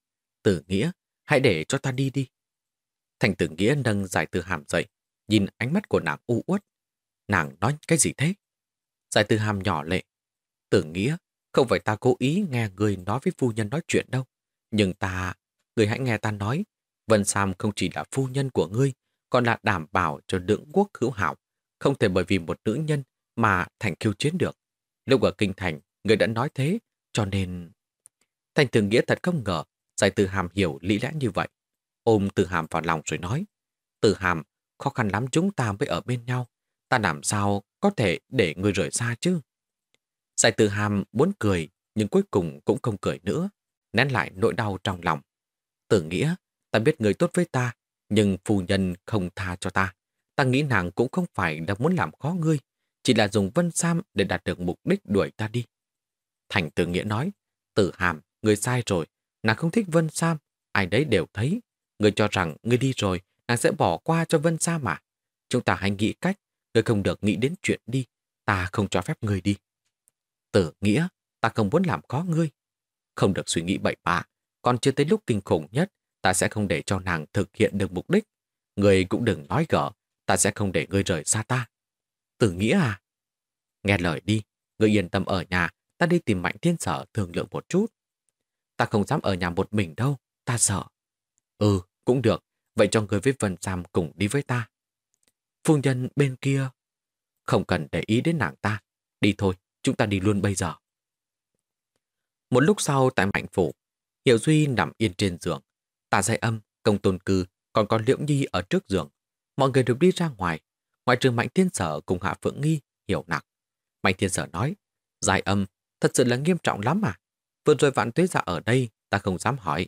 từ nghĩa, hãy để cho ta đi đi. Thành tử nghĩa nâng giải từ hàm dậy, nhìn ánh mắt của nàng u uất. Nàng nói cái gì thế? Giải từ hàm nhỏ lệ. Tử nghĩa, không phải ta cố ý nghe người nói với phu nhân nói chuyện đâu. Nhưng ta, người hãy nghe ta nói, Vân Sam không chỉ là phu nhân của ngươi, còn là đảm bảo cho lưỡng quốc hữu hảo, không thể bởi vì một nữ nhân mà thành khiêu chiến được. Lúc ở Kinh Thành, người đã nói thế, cho nên... Thành Thường Nghĩa thật không ngờ, giải từ hàm hiểu lý lẽ như vậy. Ôm từ hàm vào lòng rồi nói, từ hàm, khó khăn lắm chúng ta mới ở bên nhau, ta làm sao có thể để người rời xa chứ? Giải tử hàm muốn cười, nhưng cuối cùng cũng không cười nữa, nén lại nỗi đau trong lòng. Tử nghĩa, ta biết người tốt với ta, nhưng phu nhân không tha cho ta. Ta nghĩ nàng cũng không phải đã muốn làm khó ngươi, chỉ là dùng vân sam để đạt được mục đích đuổi ta đi. Thành tử nghĩa nói, tử hàm, người sai rồi, nàng không thích vân sam, ai đấy đều thấy. Người cho rằng người đi rồi, nàng sẽ bỏ qua cho vân sam mà. Chúng ta hãy nghĩ cách, người không được nghĩ đến chuyện đi, ta không cho phép người đi. Tử nghĩa, ta không muốn làm khó ngươi. Không được suy nghĩ bậy bạ, còn chưa tới lúc kinh khủng nhất, ta sẽ không để cho nàng thực hiện được mục đích. Ngươi cũng đừng nói gở, ta sẽ không để ngươi rời xa ta. Tử nghĩa à? Nghe lời đi, ngươi yên tâm ở nhà, ta đi tìm mạnh thiên sở thương lượng một chút. Ta không dám ở nhà một mình đâu, ta sợ. Ừ, cũng được, vậy cho ngươi với Vân Sam cùng đi với ta. Phu nhân bên kia, không cần để ý đến nàng ta, đi thôi, chúng ta đi luôn bây giờ. Một lúc sau tại Mạnh Phủ, Hiệu Duy nằm yên trên giường. Tà Giai Âm, Công Tôn Cư còn có Liễu Nhi ở trước giường. Mọi người được đi ra ngoài. Ngoại trừ Mạnh Thiên Sở cùng Hạ Phượng Nghi, Hiểu Nặc. Mạnh Thiên Sở nói, Giai Âm, thật sự là nghiêm trọng lắm à? Vừa rồi vạn Tuyết ra dạ ở đây, ta không dám hỏi.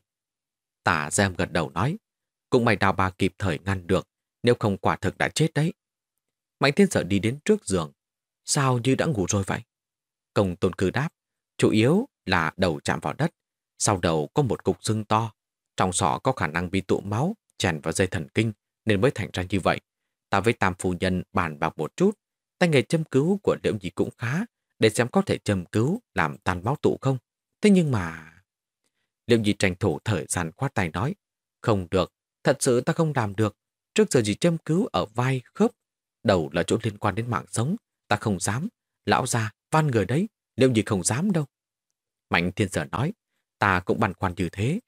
Tà Giai Âm gật đầu nói, cũng mày đào bà kịp thời ngăn được, nếu không quả thực đã chết đấy. Mạnh Thiên Sở đi đến trước giường. Sao như đã ngủ rồi vậy? Công tôn cư đáp, chủ yếu là đầu chạm vào đất, sau đầu có một cục xương to. Trong sọ có khả năng bị tụ máu, chèn vào dây thần kinh, nên mới thành ra như vậy. Ta với tam phu nhân bàn bạc một chút, tay nghề châm cứu của liễu gì cũng khá, để xem có thể châm cứu làm tan máu tụ không. Thế nhưng mà... Liễu gì tranh thủ thời gian khoát tay nói, không được, thật sự ta không làm được. Trước giờ gì châm cứu ở vai, khớp, đầu là chỗ liên quan đến mạng sống, ta không dám. Lão ra, van người đấy, liệu gì không dám đâu. Mạnh thiên sở nói, ta cũng băn khoăn như thế.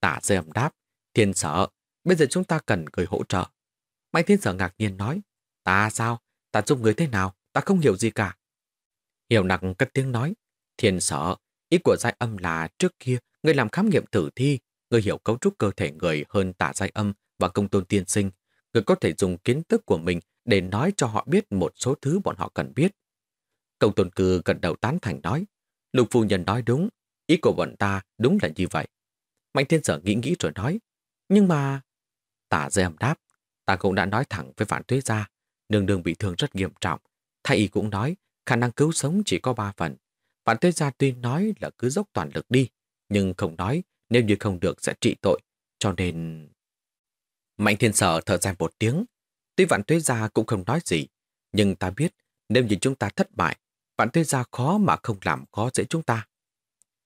Tả dây ẩm đáp, thiên sở, bây giờ chúng ta cần người hỗ trợ. Mạnh thiên sở ngạc nhiên nói, ta sao, ta giúp người thế nào, ta không hiểu gì cả. Hiểu nặng cất tiếng nói, thiên sở, ý của giai âm là trước kia người làm khám nghiệm tử thi, người hiểu cấu trúc cơ thể người hơn tả giai âm và công tôn tiên sinh, người có thể dùng kiến thức của mình để nói cho họ biết một số thứ bọn họ cần biết. Công tôn cư gần đầu tán thành nói. Lục phu nhân nói đúng, ý của bọn ta đúng là như vậy. Mạnh thiên sở nghĩ nghĩ rồi nói. Nhưng mà... Tả dây âm đáp, ta cũng đã nói thẳng với vạn tuế gia, đường đường bị thương rất nghiêm trọng. Thay y cũng nói, khả năng cứu sống chỉ có ba phần. Vạn tuế gia tuy nói là cứ dốc toàn lực đi, nhưng không nói nếu như không được sẽ trị tội, cho nên... Mạnh thiên sở thở dài một tiếng, tuy vạn tuế gia cũng không nói gì, nhưng ta biết nếu như chúng ta thất bại Vạn thế ra khó mà không làm khó dễ chúng ta.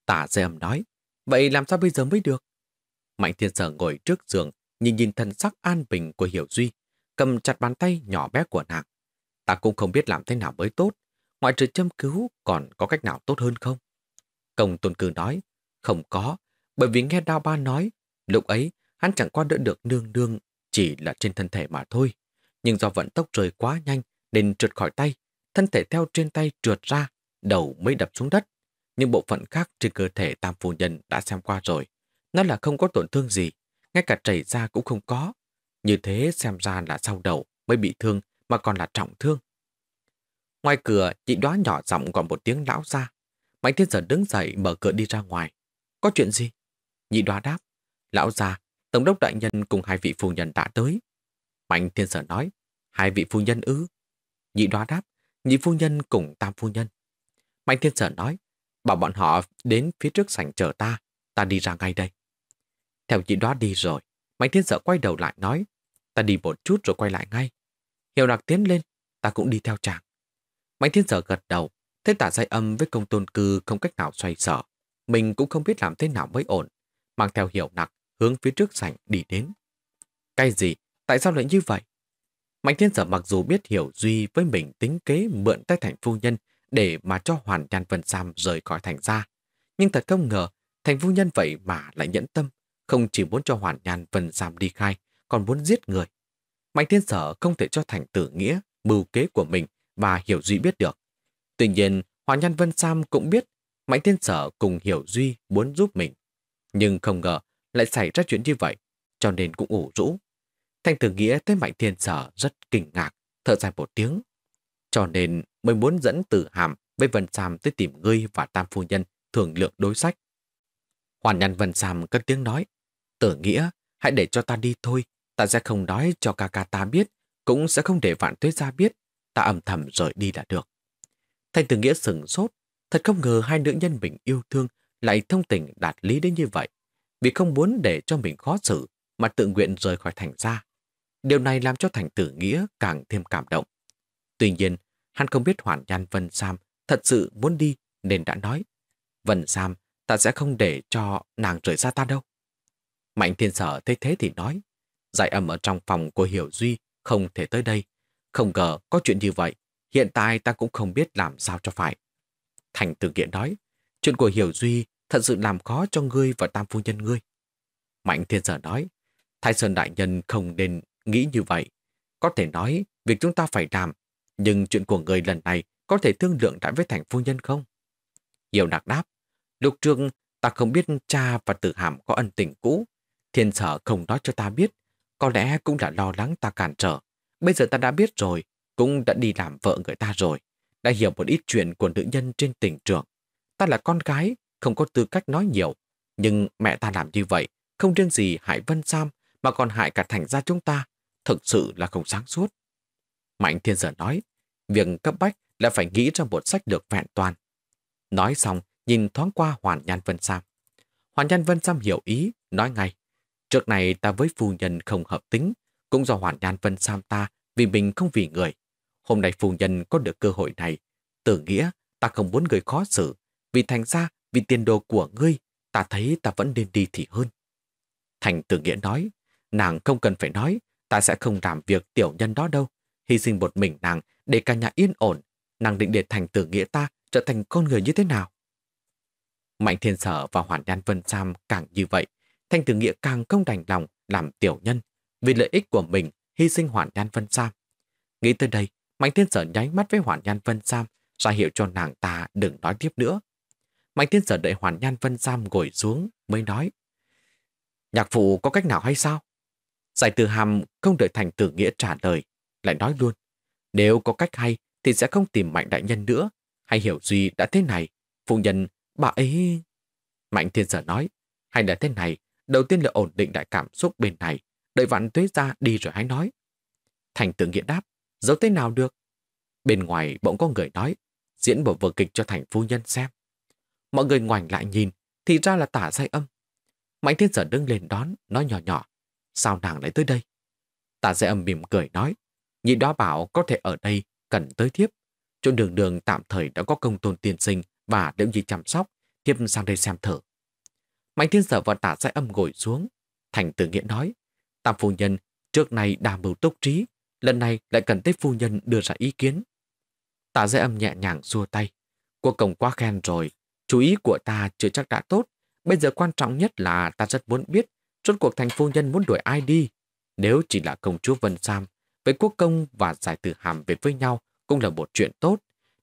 Tả dê âm nói, vậy làm sao bây giờ mới được? Mạnh thiên sở ngồi trước giường, nhìn nhìn thân sắc an bình của Hiểu Duy, cầm chặt bàn tay nhỏ bé của nàng. Ta cũng không biết làm thế nào mới tốt, ngoại trừ châm cứu còn có cách nào tốt hơn không? Công tôn cử nói, không có, bởi vì nghe Đao Ba nói, lúc ấy hắn chẳng qua đỡ được nương nương chỉ là trên thân thể mà thôi. Nhưng do vận tốc rời quá nhanh nên trượt khỏi tay, thân thể theo trên tay trượt ra, đầu mới đập xuống đất. Nhưng bộ phận khác trên cơ thể tam phu nhân đã xem qua rồi. Nó là không có tổn thương gì, ngay cả chảy ra cũng không có. Như thế xem ra là sau đầu mới bị thương mà còn là trọng thương. Ngoài cửa, chị đoá nhỏ giọng gọi một tiếng lão ra. Mạnh thiên sở đứng dậy mở cửa đi ra ngoài. Có chuyện gì? Nhị đoá đáp. Lão già, Tổng đốc đại nhân cùng hai vị phu nhân đã tới. Mạnh thiên sở nói. Hai vị phu nhân ư? Nhị đoá đáp nhị phu nhân cùng tam phu nhân. Mạnh thiên sở nói, bảo bọn họ đến phía trước sảnh chờ ta, ta đi ra ngay đây. Theo chị đó đi rồi, Mạnh thiên sở quay đầu lại nói, ta đi một chút rồi quay lại ngay. Hiệu đặc tiến lên, ta cũng đi theo chàng. Mạnh thiên sở gật đầu, thế tả dây âm với công tôn cư không cách nào xoay sở. Mình cũng không biết làm thế nào mới ổn, mang theo hiệu nặc hướng phía trước sảnh đi đến. Cái gì? Tại sao lại như vậy? Mạnh Thiên Sở mặc dù biết hiểu Duy với mình tính kế mượn tay thành phu nhân để mà cho Hoàn Nhan Vân Sam rời khỏi thành ra. Nhưng thật không ngờ, thành phu nhân vậy mà lại nhẫn tâm, không chỉ muốn cho Hoàn Nhan Vân Sam đi khai, còn muốn giết người. Mạnh Thiên Sở không thể cho thành tử nghĩa, mưu kế của mình và Hiểu Duy biết được. Tuy nhiên, Hoàn Nhan Vân Sam cũng biết Mạnh Thiên Sở cùng Hiểu Duy muốn giúp mình. Nhưng không ngờ lại xảy ra chuyện như vậy, cho nên cũng ủ rũ, Thanh Tử Nghĩa thấy Mạnh Thiên Sở rất kinh ngạc, thở dài một tiếng. Cho nên mới muốn dẫn Tử Hàm với Vân Sam tới tìm ngươi và Tam Phu Nhân thường lượng đối sách. Hoàn Nhân Vân Sam cất tiếng nói, Tử Nghĩa, hãy để cho ta đi thôi, ta sẽ không nói cho ca ca ta biết, cũng sẽ không để Vạn Tuyết ra biết, ta âm thầm rời đi là được. Thanh Tử Nghĩa sừng sốt, thật không ngờ hai nữ nhân mình yêu thương lại thông tình đạt lý đến như vậy, vì không muốn để cho mình khó xử mà tự nguyện rời khỏi thành ra. Điều này làm cho Thành Tử Nghĩa càng thêm cảm động. Tuy nhiên, hắn không biết Hoàn Nhan Vân Sam thật sự muốn đi nên đã nói Vân Sam ta sẽ không để cho nàng rời xa ta đâu. Mạnh thiên sở thấy thế thì nói giải âm ở trong phòng của Hiểu Duy không thể tới đây. Không ngờ có chuyện như vậy, hiện tại ta cũng không biết làm sao cho phải. Thành Tử Nghĩa nói chuyện của Hiểu Duy thật sự làm khó cho ngươi và tam phu nhân ngươi. Mạnh thiên sở nói Thái Sơn Đại Nhân không nên Nghĩ như vậy, có thể nói việc chúng ta phải làm, nhưng chuyện của người lần này có thể thương lượng lại với thành phu nhân không? Diệu đặc đáp, lục trước ta không biết cha và tử hàm có ân tình cũ, thiên sở không nói cho ta biết, có lẽ cũng đã lo lắng ta cản trở. Bây giờ ta đã biết rồi, cũng đã đi làm vợ người ta rồi, đã hiểu một ít chuyện của nữ nhân trên tình trường. Ta là con gái, không có tư cách nói nhiều, nhưng mẹ ta làm như vậy, không riêng gì hại Vân Sam mà còn hại cả thành gia chúng ta thực sự là không sáng suốt. Mạnh Thiên Giờ nói, việc cấp bách là phải nghĩ ra một sách được vẹn toàn. Nói xong, nhìn thoáng qua Hoàn Nhan Vân Sam. Hoàn Nhan Vân Sam hiểu ý, nói ngay, trước này ta với phu nhân không hợp tính, cũng do Hoàn Nhan Vân Sam ta vì mình không vì người. Hôm nay phu nhân có được cơ hội này, tử nghĩa ta không muốn người khó xử, vì thành ra, vì tiền đồ của ngươi, ta thấy ta vẫn nên đi thì hơn. Thành tử nghĩa nói, nàng không cần phải nói, ta sẽ không làm việc tiểu nhân đó đâu. Hy sinh một mình nàng để cả nhà yên ổn. Nàng định để thành tử nghĩa ta trở thành con người như thế nào? Mạnh thiên sở và hoàn nhan vân sam càng như vậy. Thanh tử nghĩa càng không đành lòng làm tiểu nhân. Vì lợi ích của mình, hy sinh hoàn nhan vân sam. Nghĩ tới đây, mạnh thiên sở nháy mắt với hoàn nhan vân sam ra hiệu cho nàng ta đừng nói tiếp nữa. Mạnh thiên sở đợi hoàn nhan vân sam ngồi xuống mới nói. Nhạc phụ có cách nào hay sao? Giải từ hàm không đợi Thành tử nghĩa trả lời, lại nói luôn. Nếu có cách hay thì sẽ không tìm Mạnh Đại Nhân nữa. Hay hiểu Duy đã thế này. Phụ nhân, bà ấy... Mạnh Thiên Sở nói, hay là thế này, đầu tiên là ổn định đại cảm xúc bên này, đợi vạn tuế ra đi rồi hãy nói. Thành tử nghĩa đáp, giấu thế nào được? Bên ngoài bỗng có người nói, diễn bộ vở kịch cho thành phu nhân xem. Mọi người ngoảnh lại nhìn, thì ra là tả sai âm. Mạnh thiên sở đứng lên đón, nói nhỏ nhỏ sao nàng lại tới đây? Tạ Dễ Âm mỉm cười nói, nhị đó bảo có thể ở đây cần tới thiếp. Chỗ đường đường tạm thời đã có công tôn tiên sinh và liễu gì chăm sóc, thiếp sang đây xem thử. Mạnh thiên sở và tạ Dễ Âm ngồi xuống. Thành tử nghĩa nói, tam phu nhân trước nay đà mưu tốc trí, lần này lại cần tới phu nhân đưa ra ý kiến. Tạ Dễ Âm nhẹ nhàng xua tay. Cuộc cổng quá khen rồi, chú ý của ta chưa chắc đã tốt. Bây giờ quan trọng nhất là ta rất muốn biết Rốt cuộc thành phu nhân muốn đuổi ai đi? Nếu chỉ là công chúa Vân Sam, với quốc công và giải tử hàm về với nhau cũng là một chuyện tốt.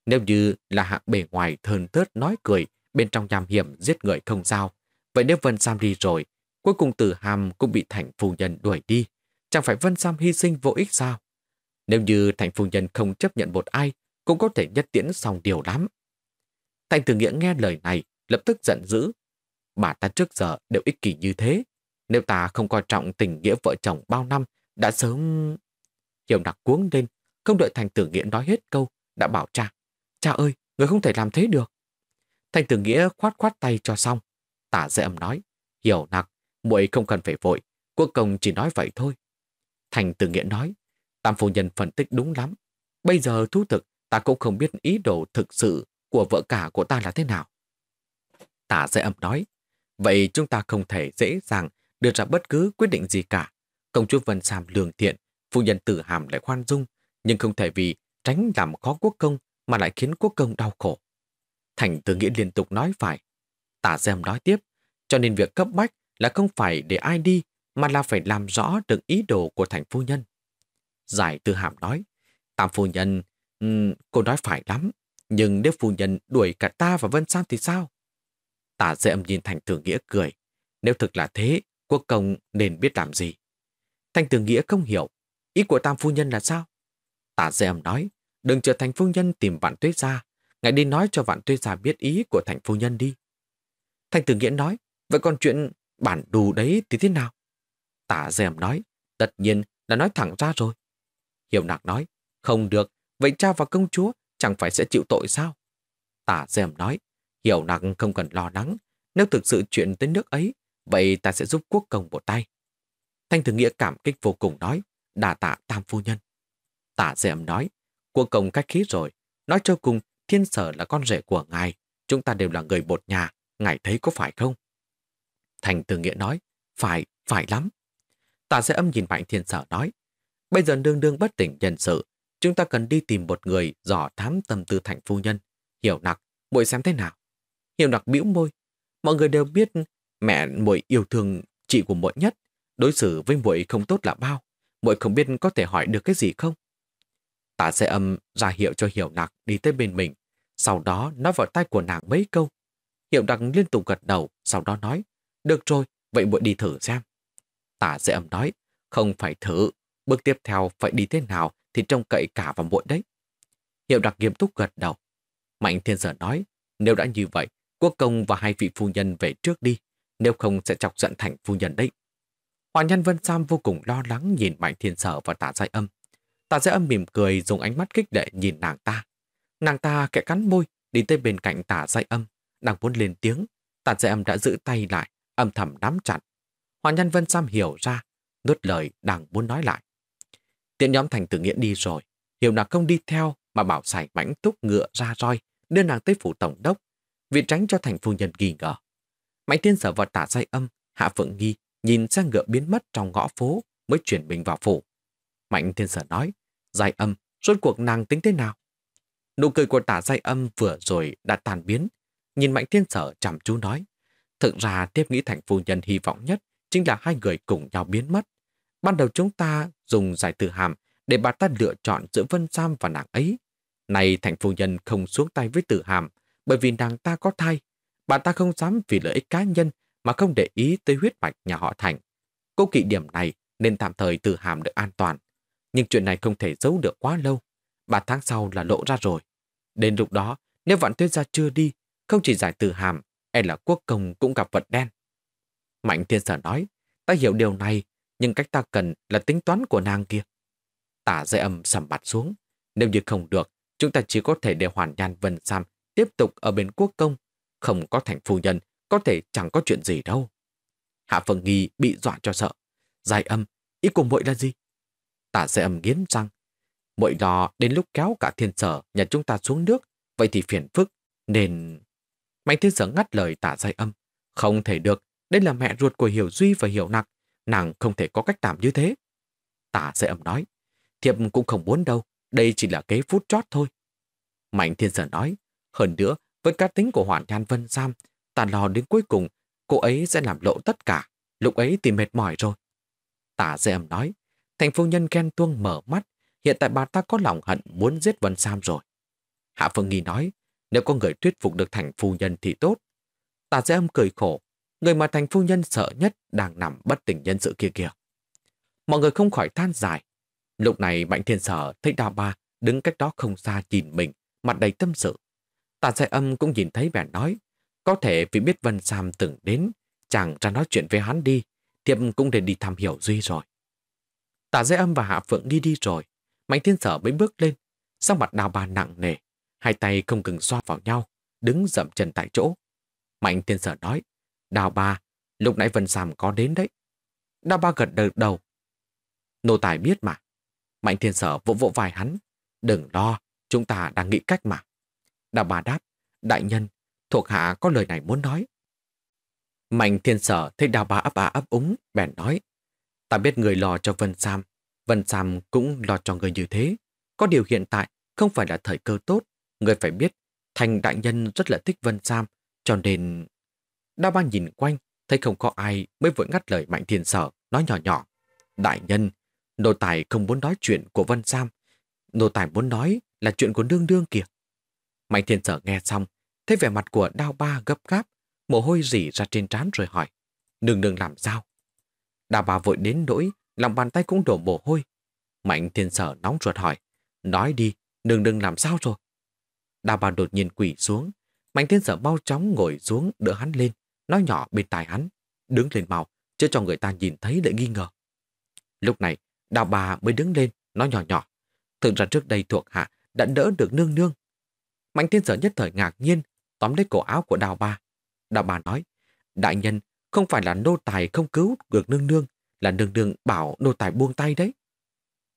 Nếu như là hạng bề ngoài thơn tớt nói cười, bên trong nham hiểm giết người không sao. Vậy nếu Vân Sam đi rồi, cuối cùng tử hàm cũng bị thành phu nhân đuổi đi. Chẳng phải Vân Sam hy sinh vô ích sao? Nếu như thành phu nhân không chấp nhận một ai, cũng có thể nhất tiễn xong điều lắm. Thành tử nghĩa nghe lời này, lập tức giận dữ. Bà ta trước giờ đều ích kỷ như thế, nếu ta không coi trọng tình nghĩa vợ chồng bao năm, đã sớm... Hiểu nặc cuống lên, không đợi thành tử nghĩa nói hết câu, đã bảo cha. Cha ơi, người không thể làm thế được. Thành tử nghĩa khoát khoát tay cho xong. Tả dễ âm nói, hiểu nặc, muội không cần phải vội, quốc công chỉ nói vậy thôi. Thành tử nghĩa nói, tam phụ nhân phân tích đúng lắm. Bây giờ thú thực, ta cũng không biết ý đồ thực sự của vợ cả của ta là thế nào. Tả dễ âm nói, vậy chúng ta không thể dễ dàng đưa ra bất cứ quyết định gì cả. Công chúa Vân Sam lường thiện, phu nhân tử hàm lại khoan dung, nhưng không thể vì tránh làm khó quốc công mà lại khiến quốc công đau khổ. Thành Tư Nghĩa liên tục nói phải. Tả Xem nói tiếp, cho nên việc cấp bách là không phải để ai đi, mà là phải làm rõ được ý đồ của thành phu nhân. Giải Tư Hàm nói, tạm phu nhân, um, cô nói phải lắm, nhưng nếu phu nhân đuổi cả ta và Vân Sam thì sao? Tả Xem nhìn Thành Tử Nghĩa cười, nếu thực là thế Quốc công nên biết làm gì. Thanh Tường Nghĩa không hiểu. Ý của Tam Phu Nhân là sao? Tả dè âm nói, đừng trở thành phu nhân tìm Vạn Tuyết ra. Ngài đi nói cho Vạn Tuyết ra biết ý của Thành Phu Nhân đi. Thanh Tường Nghĩa nói, vậy còn chuyện bản đồ đấy thì thế nào? Tả dè nói, tất nhiên đã nói thẳng ra rồi. Hiểu nạc nói, không được, vậy cha và công chúa chẳng phải sẽ chịu tội sao? Tả dèm nói, hiểu nặng không cần lo lắng, nếu thực sự chuyện tới nước ấy Vậy ta sẽ giúp quốc công một tay. Thanh thừa Nghĩa cảm kích vô cùng nói, đà tạ tam phu nhân. tạ dệ âm nói, quốc công cách khí rồi, nói cho cùng thiên sở là con rể của ngài, chúng ta đều là người bột nhà, ngài thấy có phải không? Thành thừa Nghĩa nói, phải, phải lắm. tạ sẽ âm nhìn Mạnh Thiên Sở nói, bây giờ đương đương bất tỉnh nhân sự, chúng ta cần đi tìm một người dò thám tâm tư thành phu nhân. Hiểu nặc, muội xem thế nào? Hiểu nặc bĩu môi, mọi người đều biết Mẹ muội yêu thương chị của muội nhất, đối xử với muội không tốt là bao, muội không biết có thể hỏi được cái gì không? Tả xe âm ra hiệu cho Hiểu Nặc đi tới bên mình, sau đó nói vào tai của nàng mấy câu. Hiệu Nặc liên tục gật đầu, sau đó nói, được rồi, vậy muội đi thử xem. Tả xe âm nói, không phải thử, bước tiếp theo phải đi thế nào thì trông cậy cả vào muội đấy. Hiệu đặc nghiêm túc gật đầu. Mạnh thiên sở nói, nếu đã như vậy, quốc công và hai vị phu nhân về trước đi, nếu không sẽ chọc giận thành phu nhân đấy. Hoàng nhân Vân Sam vô cùng lo lắng nhìn Mạnh Thiên Sở và tạ Giai Âm. tạ Giai Âm mỉm cười dùng ánh mắt kích lệ nhìn nàng ta. Nàng ta kẽ cắn môi, đi tới bên cạnh tạ Giai Âm, nàng muốn lên tiếng. tạ Giai Âm đã giữ tay lại, âm thầm nắm chặt. Hoàng nhân Vân Sam hiểu ra, nuốt lời đang muốn nói lại. Tiện nhóm thành tử nghiện đi rồi, hiểu nàng không đi theo mà bảo sải mãnh túc ngựa ra roi, đưa nàng tới phủ tổng đốc, vì tránh cho thành phu nhân nghi ngờ. Mạnh thiên sở và tả sai âm, hạ phượng nghi, nhìn xe ngựa biến mất trong ngõ phố mới chuyển mình vào phủ. Mạnh thiên sở nói, giai âm, suốt cuộc nàng tính thế nào? Nụ cười của tả giai âm vừa rồi đã tàn biến. Nhìn mạnh thiên sở chăm chú nói, thực ra tiếp nghĩ thành phu nhân hy vọng nhất chính là hai người cùng nhau biến mất. Ban đầu chúng ta dùng giải từ hàm để bà ta lựa chọn giữa Vân Sam và nàng ấy. Này thành phu nhân không xuống tay với tử hàm bởi vì nàng ta có thai bạn ta không dám vì lợi ích cá nhân mà không để ý tới huyết mạch nhà họ Thành. Cô kỵ điểm này nên tạm thời từ hàm được an toàn. Nhưng chuyện này không thể giấu được quá lâu. Ba tháng sau là lộ ra rồi. Đến lúc đó, nếu vạn tuyết gia chưa đi, không chỉ giải từ hàm, e là quốc công cũng gặp vật đen. Mạnh thiên sở nói, ta hiểu điều này, nhưng cách ta cần là tính toán của nàng kia. Tả dây âm sầm mặt xuống. Nếu như không được, chúng ta chỉ có thể để hoàn nhàn vần sam tiếp tục ở bên quốc công không có thành phu nhân, có thể chẳng có chuyện gì đâu. Hạ Phượng Nghi bị dọa cho sợ. Dài âm, ý của muội là gì? Tả sẽ âm nghiến răng. Muội lo đến lúc kéo cả thiên sở nhà chúng ta xuống nước, vậy thì phiền phức, nên... Mạnh thiên sở ngắt lời tả dài âm. Không thể được, đây là mẹ ruột của Hiểu Duy và Hiểu Nặc, nàng không thể có cách làm như thế. Tả sẽ âm nói, thiệp cũng không muốn đâu, đây chỉ là kế phút chót thôi. Mạnh thiên sở nói, hơn nữa, với cá tính của Hoạn Nhan Vân Sam, tà lo đến cuối cùng, cô ấy sẽ làm lộ tất cả, lúc ấy thì mệt mỏi rồi. Tả dê âm nói, thành phu nhân ghen tuông mở mắt, hiện tại bà ta có lòng hận muốn giết Vân Sam rồi. Hạ Phương Nghi nói, nếu có người thuyết phục được thành phu nhân thì tốt. tả dê âm cười khổ, người mà thành phu nhân sợ nhất đang nằm bất tỉnh nhân sự kia kìa. Mọi người không khỏi than dài. Lúc này Mạnh Thiên Sở thấy Đào Ba đứng cách đó không xa nhìn mình, mặt đầy tâm sự. Tạ Giai Âm cũng nhìn thấy bèn nói, có thể vì biết Vân Sam từng đến, chàng ra nói chuyện với hắn đi, thiệp cũng để đi thăm hiểu Duy rồi. Tạ Giai Âm và Hạ Phượng đi đi rồi, Mạnh Thiên Sở mới bước lên, sắc mặt đào bà nặng nề, hai tay không ngừng xoa vào nhau, đứng dậm chân tại chỗ. Mạnh Thiên Sở nói, đào bà, lúc nãy Vân Sam có đến đấy. Đào bà gật đầu đầu. Nô Tài biết mà. Mạnh Thiên Sở vỗ vỗ vai hắn, đừng lo, chúng ta đang nghĩ cách mà đào bà đáp, đại nhân, thuộc hạ có lời này muốn nói. Mạnh thiên sở thấy đào bà ấp á à ấp úng, bèn nói. Ta biết người lo cho Vân Sam, Vân Sam cũng lo cho người như thế. Có điều hiện tại không phải là thời cơ tốt. Người phải biết, thành đại nhân rất là thích Vân Sam, cho nên... đào ba nhìn quanh, thấy không có ai mới vội ngắt lời Mạnh Thiên Sở, nói nhỏ nhỏ. Đại nhân, nô tài không muốn nói chuyện của Vân Sam. Nô tài muốn nói là chuyện của đương đương kìa. Mạnh thiên sở nghe xong, thấy vẻ mặt của đao ba gấp gáp, mồ hôi rỉ ra trên trán rồi hỏi, nương nương làm sao? Đao ba vội đến nỗi, lòng bàn tay cũng đổ mồ hôi. Mạnh thiên sở nóng ruột hỏi, nói đi, nương nương làm sao rồi? Đao ba đột nhiên quỷ xuống, mạnh thiên sở mau chóng ngồi xuống đỡ hắn lên, nói nhỏ bên tai hắn, đứng lên mau, chứ cho người ta nhìn thấy lại nghi ngờ. Lúc này, đào bà mới đứng lên, nói nhỏ nhỏ. Thực ra trước đây thuộc hạ đã đỡ được nương nương, Mạnh thiên sở nhất thời ngạc nhiên, tóm lấy cổ áo của đào bà. Đào bà nói, đại nhân, không phải là nô tài không cứu được nương nương, là nương nương bảo nô tài buông tay đấy.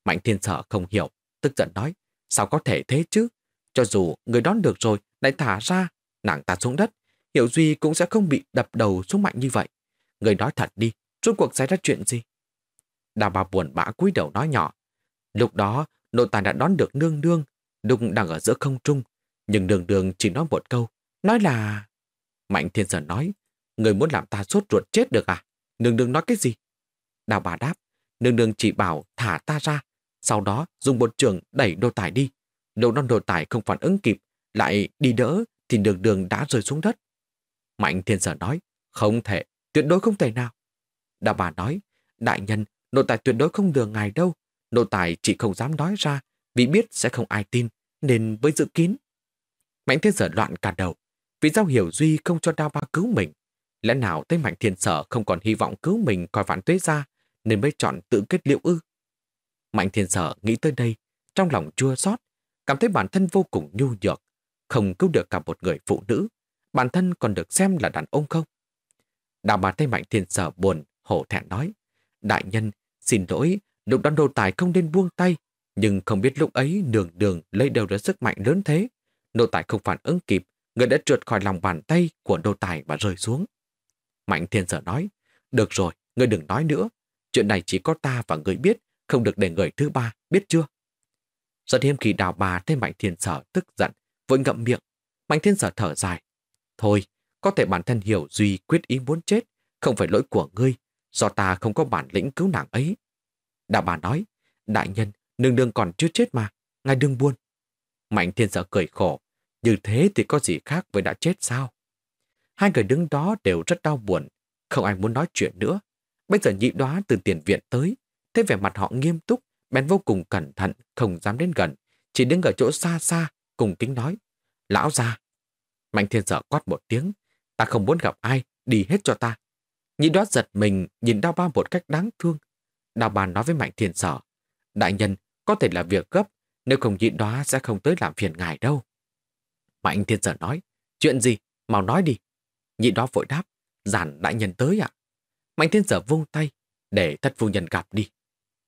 Mạnh thiên sở không hiểu, tức giận nói, sao có thể thế chứ? Cho dù người đón được rồi, lại thả ra, nàng ta xuống đất, Hiểu Duy cũng sẽ không bị đập đầu xuống mạnh như vậy. Người nói thật đi, rốt cuộc xảy ra chuyện gì? Đào bà buồn bã cúi đầu nói nhỏ. Lúc đó, nô tài đã đón được nương nương, đục đang ở giữa không trung, nhưng đường đường chỉ nói một câu, nói là... Mạnh thiên sở nói, người muốn làm ta sốt ruột chết được à? Đường đường nói cái gì? Đào bà đáp, đường đường chỉ bảo thả ta ra, sau đó dùng một trường đẩy đồ tải đi. Đồ non đồ tải không phản ứng kịp, lại đi đỡ thì đường đường đã rơi xuống đất. Mạnh thiên sở nói, không thể, tuyệt đối không thể nào. Đào bà nói, đại nhân, nội tài tuyệt đối không lừa ngài đâu. Nội tài chỉ không dám nói ra vì biết sẽ không ai tin, nên với dự kín. Mạnh thiên sở loạn cả đầu. Vì giao hiểu Duy không cho đao ba cứu mình. Lẽ nào tới mạnh thiên sở không còn hy vọng cứu mình khỏi vạn tuế ra, nên mới chọn tự kết liễu ư? Mạnh thiên sở nghĩ tới đây, trong lòng chua xót cảm thấy bản thân vô cùng nhu nhược, không cứu được cả một người phụ nữ, bản thân còn được xem là đàn ông không? Đào bà thấy mạnh thiên sở buồn, hổ thẹn nói, đại nhân, xin lỗi, lục đón đồ tài không nên buông tay, nhưng không biết lúc ấy đường đường lấy đâu ra sức mạnh lớn thế, Nô Tài không phản ứng kịp, người đã trượt khỏi lòng bàn tay của Nô Tài và rơi xuống. Mạnh Thiên Sở nói, được rồi, người đừng nói nữa. Chuyện này chỉ có ta và người biết, không được để người thứ ba, biết chưa? Giật hiêm kỳ đào bà thấy Mạnh Thiên Sở tức giận, vội ngậm miệng. Mạnh Thiên Sở thở dài. Thôi, có thể bản thân hiểu Duy quyết ý muốn chết, không phải lỗi của ngươi, do ta không có bản lĩnh cứu nàng ấy. Đào bà nói, đại nhân, nương nương còn chưa chết mà, ngài đừng buồn. Mạnh thiên Sở cười khổ. Như thế thì có gì khác với đã chết sao? Hai người đứng đó đều rất đau buồn. Không ai muốn nói chuyện nữa. Bây giờ nhị đoá từ tiền viện tới. Thế vẻ mặt họ nghiêm túc, bèn vô cùng cẩn thận, không dám đến gần. Chỉ đứng ở chỗ xa xa, cùng kính nói. Lão ra. Mạnh thiên Sở quát một tiếng. Ta không muốn gặp ai, đi hết cho ta. Nhị đoá giật mình, nhìn đao ba một cách đáng thương. Đào bà nói với Mạnh Thiên Sở, đại nhân, có thể là việc gấp, nếu không nhịn đó sẽ không tới làm phiền ngài đâu. Mà anh thiên sở nói, chuyện gì, mau nói đi. Nhịn đó vội đáp, giản đại nhân tới ạ. Mạnh thiên sở vung tay, để thất phu nhân gặp đi.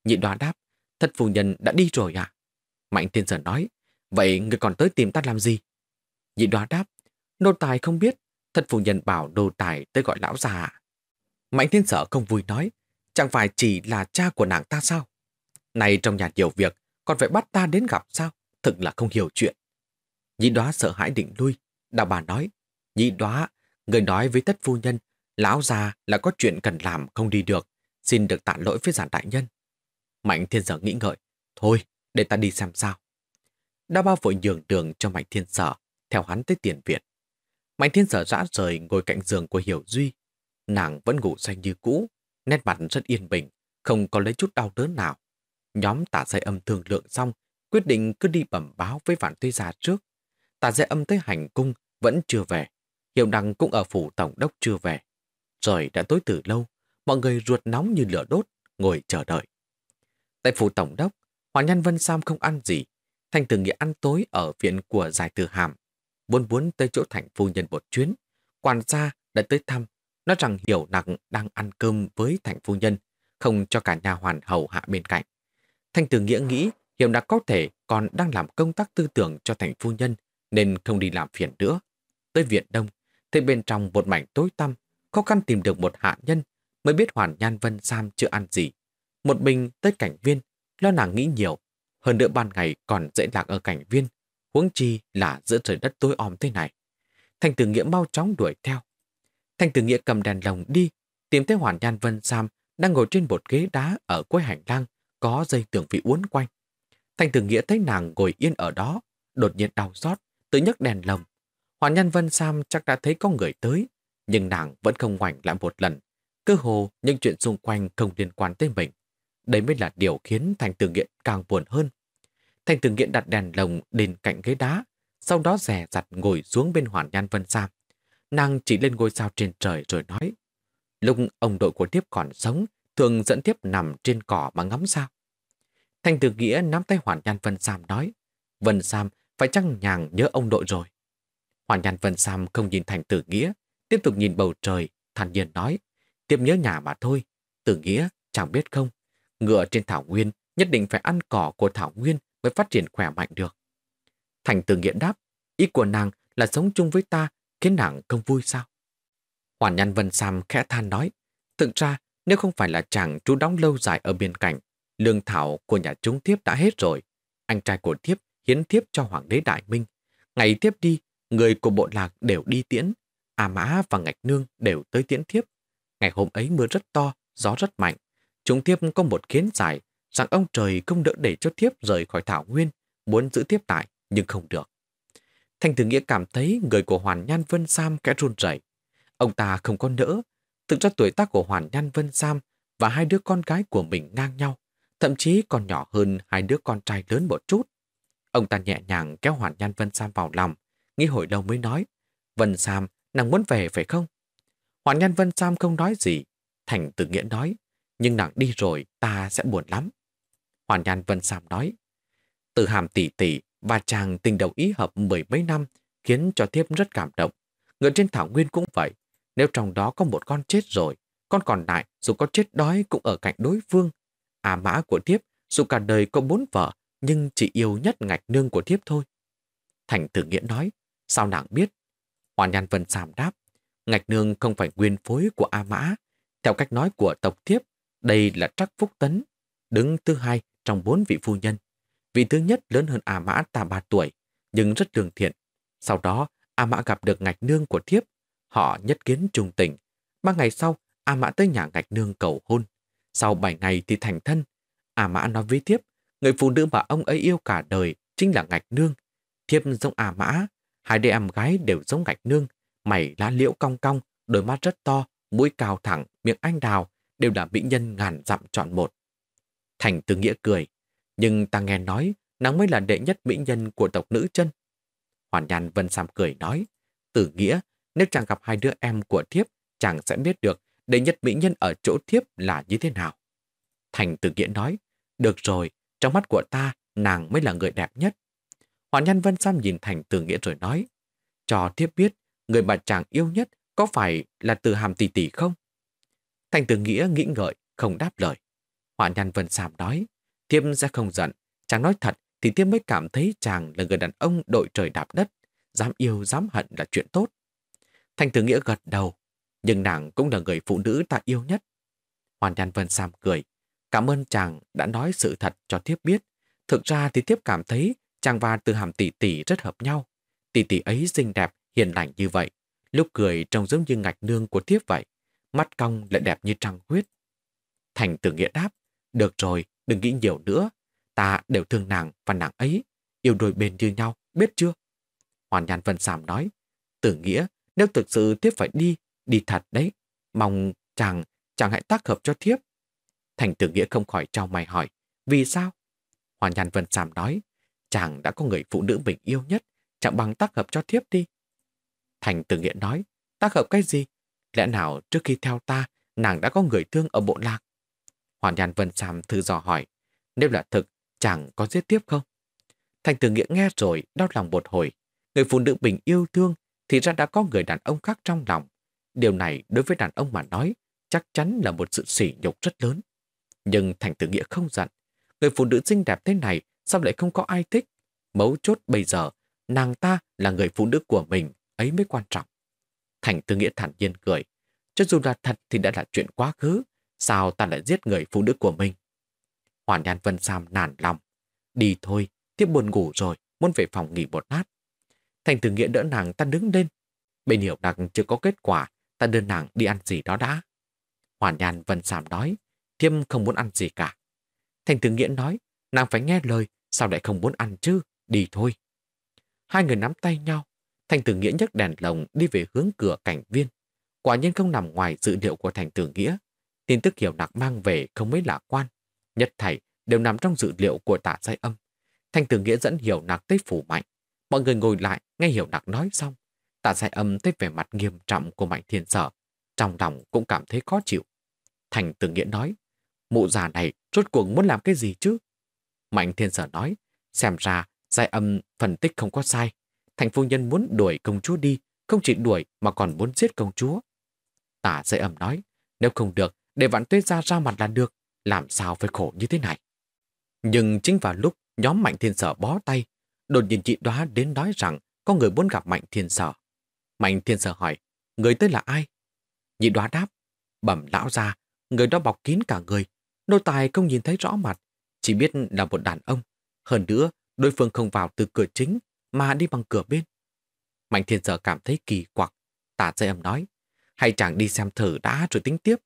Nhịn đó đáp, thất phu nhân đã đi rồi ạ. Mạnh thiên sở nói, vậy người còn tới tìm ta làm gì? Nhịn đó đáp, nô tài không biết, thất phu nhân bảo đồ tài tới gọi lão già ạ. Mạnh thiên sở không vui nói, chẳng phải chỉ là cha của nàng ta sao? Này trong nhà nhiều việc, còn phải bắt ta đến gặp sao? thực là không hiểu chuyện. Nhị đoá sợ hãi định lui. Đào bà nói, nhị đoá, người nói với tất phu nhân, lão già là có chuyện cần làm không đi được, xin được tạ lỗi với giản đại nhân. Mạnh thiên sở nghĩ ngợi, thôi, để ta đi xem sao. đào ba vội nhường đường cho Mạnh thiên sở, theo hắn tới tiền viện. Mạnh thiên sở rã rời ngồi cạnh giường của Hiểu Duy. Nàng vẫn ngủ say như cũ, nét mặt rất yên bình, không có lấy chút đau đớn nào. Nhóm tả dây âm thường lượng xong, quyết định cứ đi bẩm báo với Vạn Tuế Gia trước. Tả dây âm tới hành cung vẫn chưa về. Hiệu đăng cũng ở phủ tổng đốc chưa về. trời đã tối từ lâu, mọi người ruột nóng như lửa đốt, ngồi chờ đợi. Tại phủ tổng đốc, Hoàng Nhân Vân Sam không ăn gì. Thành từ nghĩa ăn tối ở viện của Giải Từ Hàm. Buôn buôn tới chỗ thành phu nhân một chuyến. Quản gia đã tới thăm, nói rằng Hiểu Nặng đang ăn cơm với thành phu nhân, không cho cả nhà hoàn hầu hạ bên cạnh. Thanh Tử Nghĩa nghĩ hiện đã có thể còn đang làm công tác tư tưởng cho thành phu nhân nên không đi làm phiền nữa. Tới Viện Đông, thấy bên trong một mảnh tối tăm, khó khăn tìm được một hạ nhân mới biết Hoàn Nhan Vân Sam chưa ăn gì. Một mình tới cảnh viên, lo nàng nghĩ nhiều, hơn nữa ban ngày còn dễ lạc ở cảnh viên, huống chi là giữa trời đất tối om thế này. Thanh Tử Nghĩa mau chóng đuổi theo. Thanh Tử Nghĩa cầm đèn lồng đi, tìm thấy Hoàn Nhan Vân Sam đang ngồi trên một ghế đá ở cuối hành lang, có dây tường bị uốn quanh. Thanh Tử Nghĩa thấy nàng ngồi yên ở đó, đột nhiên đau xót, tự nhấc đèn lồng. Hoàn nhân Vân Sam chắc đã thấy có người tới, nhưng nàng vẫn không ngoảnh lại một lần. Cơ hồ những chuyện xung quanh không liên quan tới mình. Đấy mới là điều khiến Thanh Tử Nghĩa càng buồn hơn. Thanh Tử Nghĩa đặt đèn lồng đến cạnh ghế đá, sau đó rè rặt ngồi xuống bên Hoàn nhân Vân Sam. Nàng chỉ lên ngôi sao trên trời rồi nói, lúc ông đội của Tiếp còn sống thường dẫn tiếp nằm trên cỏ mà ngắm sao. Thanh Tử Nghĩa nắm tay Hoàn Nhan Vân Sam nói, Vân Sam phải chăng nhàng nhớ ông nội rồi. Hoàn Nhan Vân Sam không nhìn Thanh Tử Nghĩa, tiếp tục nhìn bầu trời, thản nhiên nói, tiếp nhớ nhà mà thôi. Tử Nghĩa, chẳng biết không, ngựa trên thảo nguyên nhất định phải ăn cỏ của thảo nguyên mới phát triển khỏe mạnh được. Thành Tử Nghĩa đáp, ý của nàng là sống chung với ta khiến nàng không vui sao? Hoàn Nhan Vân Sam khẽ than nói, thực ra nếu không phải là chàng chú đóng lâu dài ở biên cạnh, lương thảo của nhà chúng thiếp đã hết rồi. Anh trai của thiếp hiến thiếp cho Hoàng đế Đại Minh. Ngày Thiếp đi, người của bộ lạc đều đi tiễn. À Mã và Ngạch Nương đều tới tiễn thiếp. Ngày hôm ấy mưa rất to, gió rất mạnh. Chúng thiếp có một kiến giải rằng ông trời không đỡ để cho thiếp rời khỏi Thảo Nguyên, muốn giữ thiếp tại nhưng không được. Thanh Thường Nghĩa cảm thấy người của Hoàn Nhan Vân Sam kẽ run rẩy. Ông ta không có nỡ Thực ra tuổi tác của Hoàn Nhan Vân Sam và hai đứa con gái của mình ngang nhau, thậm chí còn nhỏ hơn hai đứa con trai lớn một chút. Ông ta nhẹ nhàng kéo Hoàn Nhan Vân Sam vào lòng, nghĩ hồi lâu mới nói, Vân Sam, nàng muốn về phải không? Hoàn Nhan Vân Sam không nói gì, Thành tự nghĩa nói, nhưng nàng đi rồi ta sẽ buồn lắm. Hoàn Nhan Vân Sam nói, từ hàm tỷ tỷ và chàng tình đầu ý hợp mười mấy năm khiến cho thiếp rất cảm động. Người trên thảo nguyên cũng vậy, nếu trong đó có một con chết rồi, con còn lại dù có chết đói cũng ở cạnh đối phương. À mã của thiếp dù cả đời có bốn vợ nhưng chỉ yêu nhất ngạch nương của thiếp thôi. Thành thử nghĩa nói, sao nàng biết? Hoa nhàn vân sàm đáp, ngạch nương không phải nguyên phối của A Mã. Theo cách nói của tộc thiếp, đây là trắc phúc tấn, đứng thứ hai trong bốn vị phu nhân. Vị thứ nhất lớn hơn A Mã tà ba tuổi, nhưng rất lương thiện. Sau đó, A Mã gặp được ngạch nương của thiếp Họ nhất kiến trung tình. Ba ngày sau, A Mã tới nhà ngạch nương cầu hôn. Sau 7 ngày thì thành thân. A Mã nói với Thiếp, người phụ nữ mà ông ấy yêu cả đời chính là ngạch nương. Thiếp giống A Mã, hai đứa em gái đều giống ngạch nương. Mày lá liễu cong cong, đôi mắt rất to, mũi cao thẳng, miệng anh đào, đều là mỹ nhân ngàn dặm chọn một. Thành từ nghĩa cười, nhưng ta nghe nói nàng mới là đệ nhất mỹ nhân của tộc nữ chân. Hoàn nhàn Vân Sam cười nói, từ nghĩa nếu chàng gặp hai đứa em của thiếp, chàng sẽ biết được đệ nhất mỹ nhân ở chỗ thiếp là như thế nào. Thành tự nghĩa nói, được rồi, trong mắt của ta, nàng mới là người đẹp nhất. Hoàn nhân Vân Sam nhìn Thành tự Nghĩa rồi nói, cho thiếp biết, người mà chàng yêu nhất có phải là từ hàm tỷ tỷ không? Thành tự Nghĩa nghĩ ngợi, không đáp lời. Hoàn nhân Vân Sam nói, thiếp sẽ không giận, chàng nói thật thì thiếp mới cảm thấy chàng là người đàn ông đội trời đạp đất, dám yêu dám hận là chuyện tốt. Thanh Tử Nghĩa gật đầu, nhưng nàng cũng là người phụ nữ ta yêu nhất. Hoàn Nhan Vân Sam cười, cảm ơn chàng đã nói sự thật cho thiếp biết. Thực ra thì thiếp cảm thấy chàng và từ hàm tỷ tỷ rất hợp nhau. Tỷ tỷ ấy xinh đẹp, hiền lành như vậy. Lúc cười trông giống như ngạch nương của thiếp vậy. Mắt cong lại đẹp như trăng huyết. Thành tử nghĩa đáp, được rồi, đừng nghĩ nhiều nữa. Ta đều thương nàng và nàng ấy, yêu đôi bên như nhau, biết chưa? Hoàn Nhan Vân Sàm nói, tử nghĩa, nếu thực sự thiếp phải đi, đi thật đấy. Mong chàng, chàng hãy tác hợp cho thiếp. Thành tử nghĩa không khỏi trao mày hỏi. Vì sao? Hoàn nhàn vân sàm nói. Chàng đã có người phụ nữ mình yêu nhất. chàng bằng tác hợp cho thiếp đi. Thành tử nghĩa nói. Tác hợp cái gì? Lẽ nào trước khi theo ta, nàng đã có người thương ở bộ lạc? Hoàn nhàn vân sàm thư dò hỏi. Nếu là thực, chàng có giết tiếp không? Thành tử nghĩa nghe rồi, đau lòng một hồi. Người phụ nữ bình yêu thương thì ra đã có người đàn ông khác trong lòng. Điều này đối với đàn ông mà nói chắc chắn là một sự sỉ nhục rất lớn. Nhưng Thành Tử Nghĩa không giận. Người phụ nữ xinh đẹp thế này sao lại không có ai thích? Mấu chốt bây giờ, nàng ta là người phụ nữ của mình, ấy mới quan trọng. Thành Tử Nghĩa thản nhiên cười. Cho dù là thật thì đã là chuyện quá khứ, sao ta lại giết người phụ nữ của mình? Hoàn Nhan Vân Sam nản lòng. Đi thôi, tiếp buồn ngủ rồi, muốn về phòng nghỉ một lát. Thành Tử Nghĩa đỡ nàng ta đứng lên. Bên hiểu đặc chưa có kết quả, ta đưa nàng đi ăn gì đó đã. Hoàn nhàn vẫn sảm đói, thiêm không muốn ăn gì cả. Thành Tử Nghĩa nói, nàng phải nghe lời, sao lại không muốn ăn chứ, đi thôi. Hai người nắm tay nhau, Thành Tử Nghĩa nhấc đèn lồng đi về hướng cửa cảnh viên. Quả nhiên không nằm ngoài dự liệu của Thành Tử Nghĩa. Tin tức hiểu nặc mang về không mấy lạc quan. Nhất thảy đều nằm trong dự liệu của tạ sai âm. Thành Tử Nghĩa dẫn hiểu nặc tới phủ mạnh. Mọi người ngồi lại, nghe Hiểu đặc nói xong. Tạ sai âm thấy vẻ mặt nghiêm trọng của Mạnh Thiên Sở. Trong lòng cũng cảm thấy khó chịu. Thành tự nghĩa nói, mụ già này rốt cuộc muốn làm cái gì chứ? Mạnh Thiên Sở nói, xem ra sai âm phân tích không có sai. Thành phu nhân muốn đuổi công chúa đi, không chỉ đuổi mà còn muốn giết công chúa. tạ dây âm nói, nếu không được, để vạn tuyết ra ra mặt là được, làm sao phải khổ như thế này. Nhưng chính vào lúc nhóm mạnh thiên sở bó tay, Đột nhiên chị đoá đến nói rằng có người muốn gặp Mạnh Thiên Sở. Mạnh Thiên Sở hỏi, người tới là ai? Nhị đoá đáp, bẩm lão ra, người đó bọc kín cả người. đôi tài không nhìn thấy rõ mặt, chỉ biết là một đàn ông. Hơn nữa, đối phương không vào từ cửa chính mà đi bằng cửa bên. Mạnh Thiên Sở cảm thấy kỳ quặc. Tả dây âm nói, hay chàng đi xem thử đã rồi tính tiếp.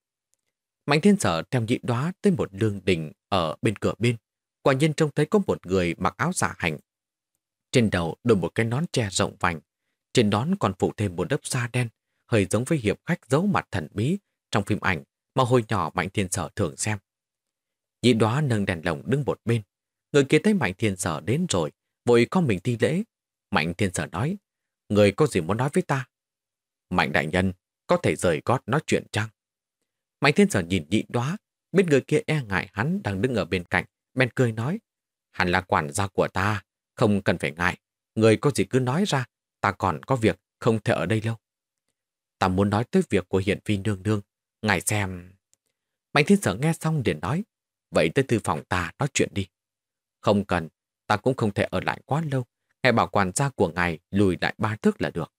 Mạnh Thiên Sở theo nhị đoá tới một lương đình ở bên cửa bên. Quả nhiên trông thấy có một người mặc áo giả dạ hành trên đầu đội một cái nón che rộng vành. Trên nón còn phủ thêm một lớp da đen, hơi giống với hiệp khách giấu mặt thần bí trong phim ảnh mà hồi nhỏ Mạnh Thiên Sở thường xem. Nhị đoá nâng đèn lồng đứng một bên. Người kia thấy Mạnh Thiên Sở đến rồi, vội con mình thi lễ. Mạnh Thiên Sở nói, người có gì muốn nói với ta? Mạnh đại nhân, có thể rời gót nói chuyện chăng? Mạnh Thiên Sở nhìn nhị đoá, biết người kia e ngại hắn đang đứng ở bên cạnh, bèn cười nói, hắn là quản gia của ta, không cần phải ngại, người có gì cứ nói ra, ta còn có việc không thể ở đây lâu. Ta muốn nói tới việc của hiện phi nương nương, ngài xem... Mạnh thiên sở nghe xong liền nói, vậy tới thư phòng ta nói chuyện đi. Không cần, ta cũng không thể ở lại quá lâu, ngài bảo quản gia của ngài lùi lại ba thước là được.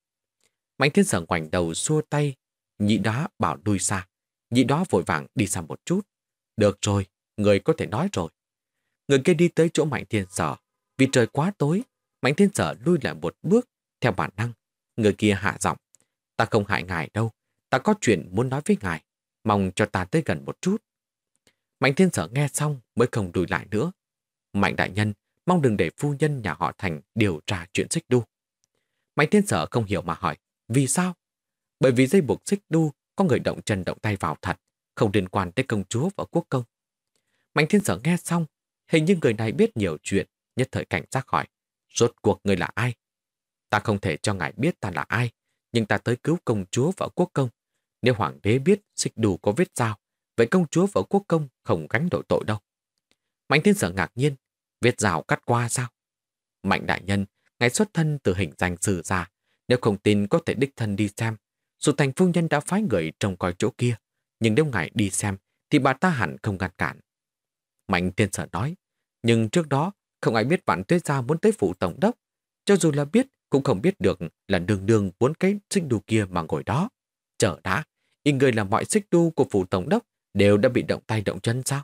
Mạnh thiên sở ngoảnh đầu xua tay, nhị đó bảo lui xa, nhị đó vội vàng đi xa một chút. Được rồi, người có thể nói rồi. Người kia đi tới chỗ mạnh thiên sở, vì trời quá tối, Mạnh Thiên Sở lui lại một bước, theo bản năng, người kia hạ giọng. Ta không hại ngài đâu, ta có chuyện muốn nói với ngài, mong cho ta tới gần một chút. Mạnh Thiên Sở nghe xong mới không lùi lại nữa. Mạnh Đại Nhân, mong đừng để phu nhân nhà họ Thành điều tra chuyện xích đu. Mạnh Thiên Sở không hiểu mà hỏi, vì sao? Bởi vì dây buộc xích đu có người động chân động tay vào thật, không liên quan tới công chúa và quốc công. Mạnh Thiên Sở nghe xong, hình như người này biết nhiều chuyện nhất thời cảnh giác hỏi, rốt cuộc người là ai? Ta không thể cho ngài biết ta là ai, nhưng ta tới cứu công chúa và quốc công. Nếu hoàng đế biết xích đù có vết dao, vậy công chúa và quốc công không gánh đổi tội đâu. Mạnh thiên sở ngạc nhiên, vết dao cắt qua sao? Mạnh đại nhân, ngài xuất thân từ hình danh sử ra nếu không tin có thể đích thân đi xem. Dù thành phu nhân đã phái người trông coi chỗ kia, nhưng nếu ngài đi xem thì bà ta hẳn không ngăn cản. Mạnh thiên sở nói, nhưng trước đó không ai biết Vạn tuyết Gia muốn tới phủ tổng đốc. Cho dù là biết, cũng không biết được là đường đường muốn cái xích đu kia mà ngồi đó. Chờ đã, y người là mọi xích đu của phủ tổng đốc đều đã bị động tay động chân sao?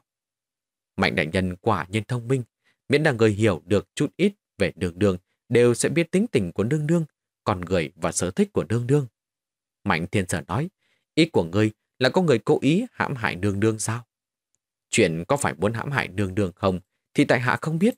Mạnh đại nhân quả nhiên thông minh, miễn là người hiểu được chút ít về đường đường đều sẽ biết tính tình của nương nương, con người và sở thích của nương nương. Mạnh thiên sở nói, ý của ngươi là có người cố ý hãm hại nương nương sao? Chuyện có phải muốn hãm hại nương nương không thì tại hạ không biết,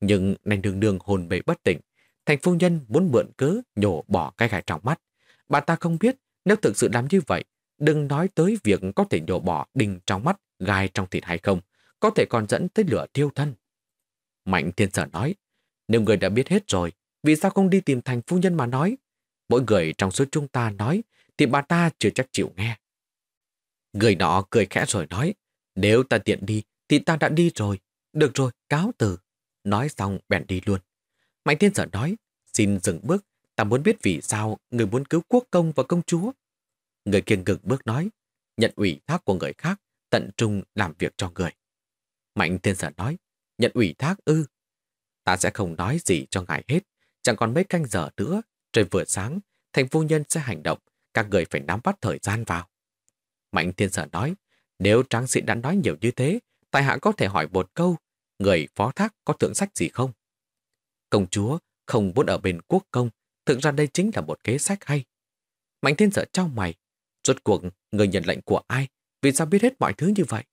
nhưng nành đường đường hồn bể bất tỉnh, thành phu nhân muốn mượn cớ nhổ bỏ cái gai trong mắt. Bà ta không biết nếu thực sự làm như vậy, đừng nói tới việc có thể nhổ bỏ đinh trong mắt, gai trong thịt hay không, có thể còn dẫn tới lửa thiêu thân. Mạnh thiên sở nói, nếu người đã biết hết rồi, vì sao không đi tìm thành phu nhân mà nói? Mỗi người trong số chúng ta nói, thì bà ta chưa chắc chịu nghe. Người nọ cười khẽ rồi nói, nếu ta tiện đi, thì ta đã đi rồi. Được rồi, cáo từ. Nói xong bèn đi luôn. Mạnh thiên sở nói, xin dừng bước, ta muốn biết vì sao người muốn cứu quốc công và công chúa. Người kiên ngừng bước nói, nhận ủy thác của người khác, tận trung làm việc cho người. Mạnh thiên sở nói, nhận ủy thác ư. Ta sẽ không nói gì cho ngài hết, chẳng còn mấy canh giờ nữa, trời vừa sáng, thành phu nhân sẽ hành động, các người phải nắm bắt thời gian vào. Mạnh thiên sở nói, nếu tráng sĩ đã nói nhiều như thế, tài hạ có thể hỏi một câu, người phó thác có thượng sách gì không? Công chúa không muốn ở bên quốc công, thượng ra đây chính là một kế sách hay. Mạnh thiên sợ trao mày, rốt cuộc người nhận lệnh của ai, vì sao biết hết mọi thứ như vậy?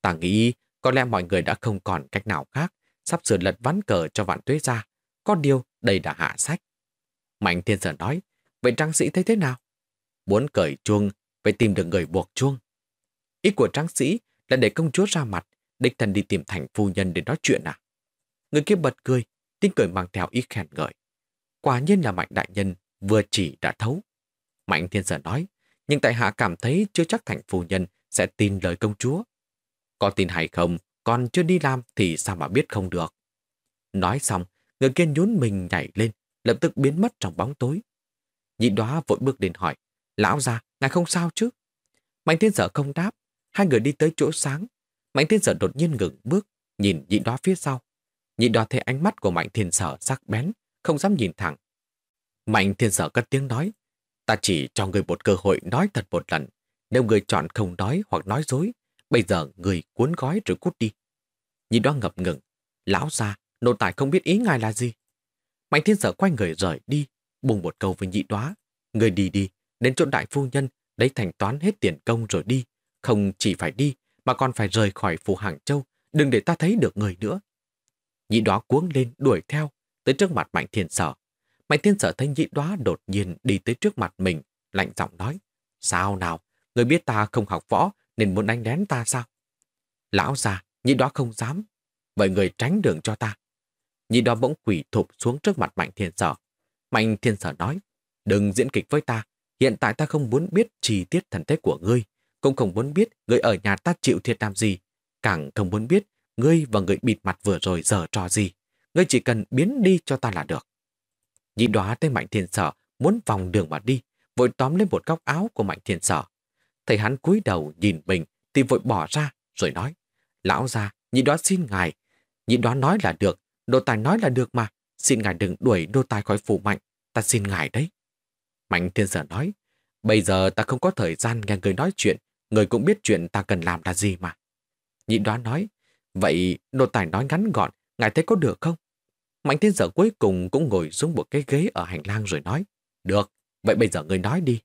Ta nghĩ có lẽ mọi người đã không còn cách nào khác, sắp sửa lật ván cờ cho vạn tuế ra. Có điều đây đã hạ sách. Mạnh thiên sở nói, vậy trang sĩ thấy thế nào? Muốn cởi chuông, phải tìm được người buộc chuông. Ý của trang sĩ là để công chúa ra mặt, Đích thân đi tìm thành phu nhân để nói chuyện à? Người kia bật cười, tiếng cười mang theo ý khen ngợi. Quả nhiên là mạnh đại nhân, vừa chỉ đã thấu. Mạnh thiên sở nói, nhưng tại hạ cảm thấy chưa chắc thành phu nhân sẽ tin lời công chúa. Có tin hay không, còn chưa đi làm thì sao mà biết không được. Nói xong, người kia nhún mình nhảy lên, lập tức biến mất trong bóng tối. Nhị đoá vội bước đến hỏi, lão già, ngài không sao chứ? Mạnh thiên sở không đáp, hai người đi tới chỗ sáng, Mạnh thiên sở đột nhiên ngừng bước, nhìn nhị đoá phía sau. Nhị đoá thấy ánh mắt của mạnh thiên sở sắc bén, không dám nhìn thẳng. Mạnh thiên sở cất tiếng nói, ta chỉ cho người một cơ hội nói thật một lần. Nếu người chọn không nói hoặc nói dối, bây giờ người cuốn gói rồi cút đi. Nhị đoá ngập ngừng, lão ra, nô tài không biết ý ngài là gì. Mạnh thiên sở quay người rời đi, bùng một câu với nhị đoá. Người đi đi, đến chỗ đại phu nhân, lấy thanh toán hết tiền công rồi đi. Không chỉ phải đi, mà còn phải rời khỏi phủ Hàng Châu, đừng để ta thấy được người nữa. Nhị đoá cuống lên đuổi theo, tới trước mặt Mạnh Thiên Sở. Mạnh Thiên Sở thấy nhị đoá đột nhiên đi tới trước mặt mình, lạnh giọng nói. Sao nào, người biết ta không học võ nên muốn đánh đén ta sao? Lão già, nhị đoá không dám, vậy người tránh đường cho ta. Nhị đoá bỗng quỷ thụp xuống trước mặt Mạnh Thiên Sở. Mạnh Thiên Sở nói, đừng diễn kịch với ta, hiện tại ta không muốn biết chi tiết thần thế của ngươi, cũng không muốn biết người ở nhà ta chịu thiệt làm gì, càng không muốn biết ngươi và người bịt mặt vừa rồi dở trò gì. Ngươi chỉ cần biến đi cho ta là được. Nhị đoá thấy Mạnh Thiên Sở muốn vòng đường mà đi, vội tóm lên một góc áo của Mạnh Thiên Sở. Thấy hắn cúi đầu nhìn mình thì vội bỏ ra rồi nói. Lão ra, nhị đoá xin ngài. Nhị đoá nói là được, đồ tài nói là được mà. Xin ngài đừng đuổi đô tài khỏi phủ mạnh, ta xin ngài đấy. Mạnh Thiên Sở nói, bây giờ ta không có thời gian nghe người nói chuyện, người cũng biết chuyện ta cần làm là gì mà. Nhị đoán nói, vậy đồ tài nói ngắn gọn, ngài thấy có được không? Mạnh thiên sở cuối cùng cũng ngồi xuống một cái ghế ở hành lang rồi nói, được, vậy bây giờ người nói đi.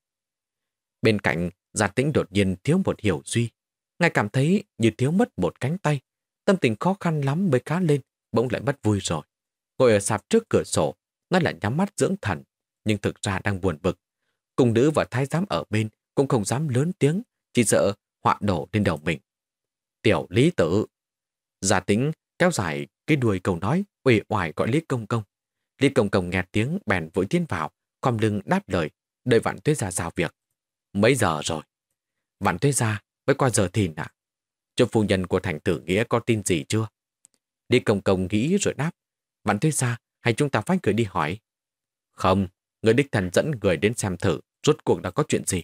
Bên cạnh, gia tĩnh đột nhiên thiếu một hiểu duy. Ngài cảm thấy như thiếu mất một cánh tay, tâm tình khó khăn lắm mới cá lên, bỗng lại mất vui rồi. Ngồi ở sạp trước cửa sổ, nó lại nhắm mắt dưỡng thần, nhưng thực ra đang buồn bực. Cùng nữ và thái giám ở bên cũng không dám lớn tiếng chỉ sợ họa đổ lên đầu mình. Tiểu lý tử. Giả tính kéo dài cái đuôi cầu nói, uể oải gọi Lý Công Công. Lý Công Công nghe tiếng bèn vội tiến vào, khom lưng đáp lời, đợi Vạn Tuyết ra giao việc. Mấy giờ rồi? Vạn Tuyết ra mới qua giờ thìn ạ. Cho phu nhân của thành tử nghĩa có tin gì chưa? Lý Công Công nghĩ rồi đáp. Vạn Tuyết ra hay chúng ta phách người đi hỏi? Không, người đích thần dẫn người đến xem thử rốt cuộc đã có chuyện gì.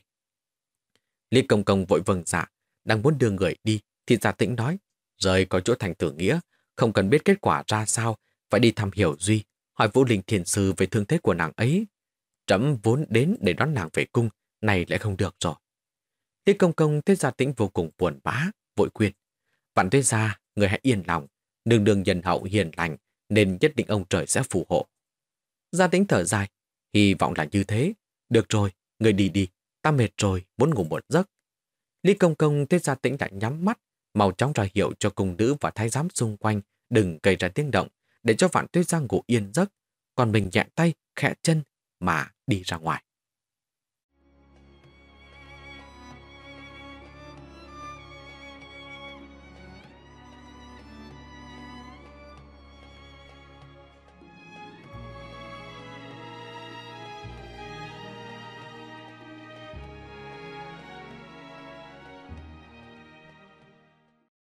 Lý Công Công vội vâng dạ, đang muốn đưa người đi, thì Gia dạ Tĩnh nói, rời có chỗ thành tử nghĩa, không cần biết kết quả ra sao, phải đi thăm hiểu Duy, hỏi Vũ Linh Thiền Sư về thương thế của nàng ấy. Trẫm vốn đến để đón nàng về cung, này lại không được rồi. Lý Công Công thấy Gia dạ Tĩnh vô cùng buồn bã, vội khuyên. Vạn Tuế Gia, người hãy yên lòng, đường đường nhân hậu hiền lành, nên nhất định ông trời sẽ phù hộ. Gia dạ Tĩnh thở dài, hy vọng là như thế. Được rồi, người đi đi, ta mệt rồi, muốn ngủ một giấc. Lý Công Công thấy Gia Tĩnh đã nhắm mắt, mau chóng ra hiệu cho cung nữ và thái giám xung quanh đừng gây ra tiếng động, để cho Vạn Tuyết Giang ngủ yên giấc, còn mình nhẹ tay, khẽ chân mà đi ra ngoài.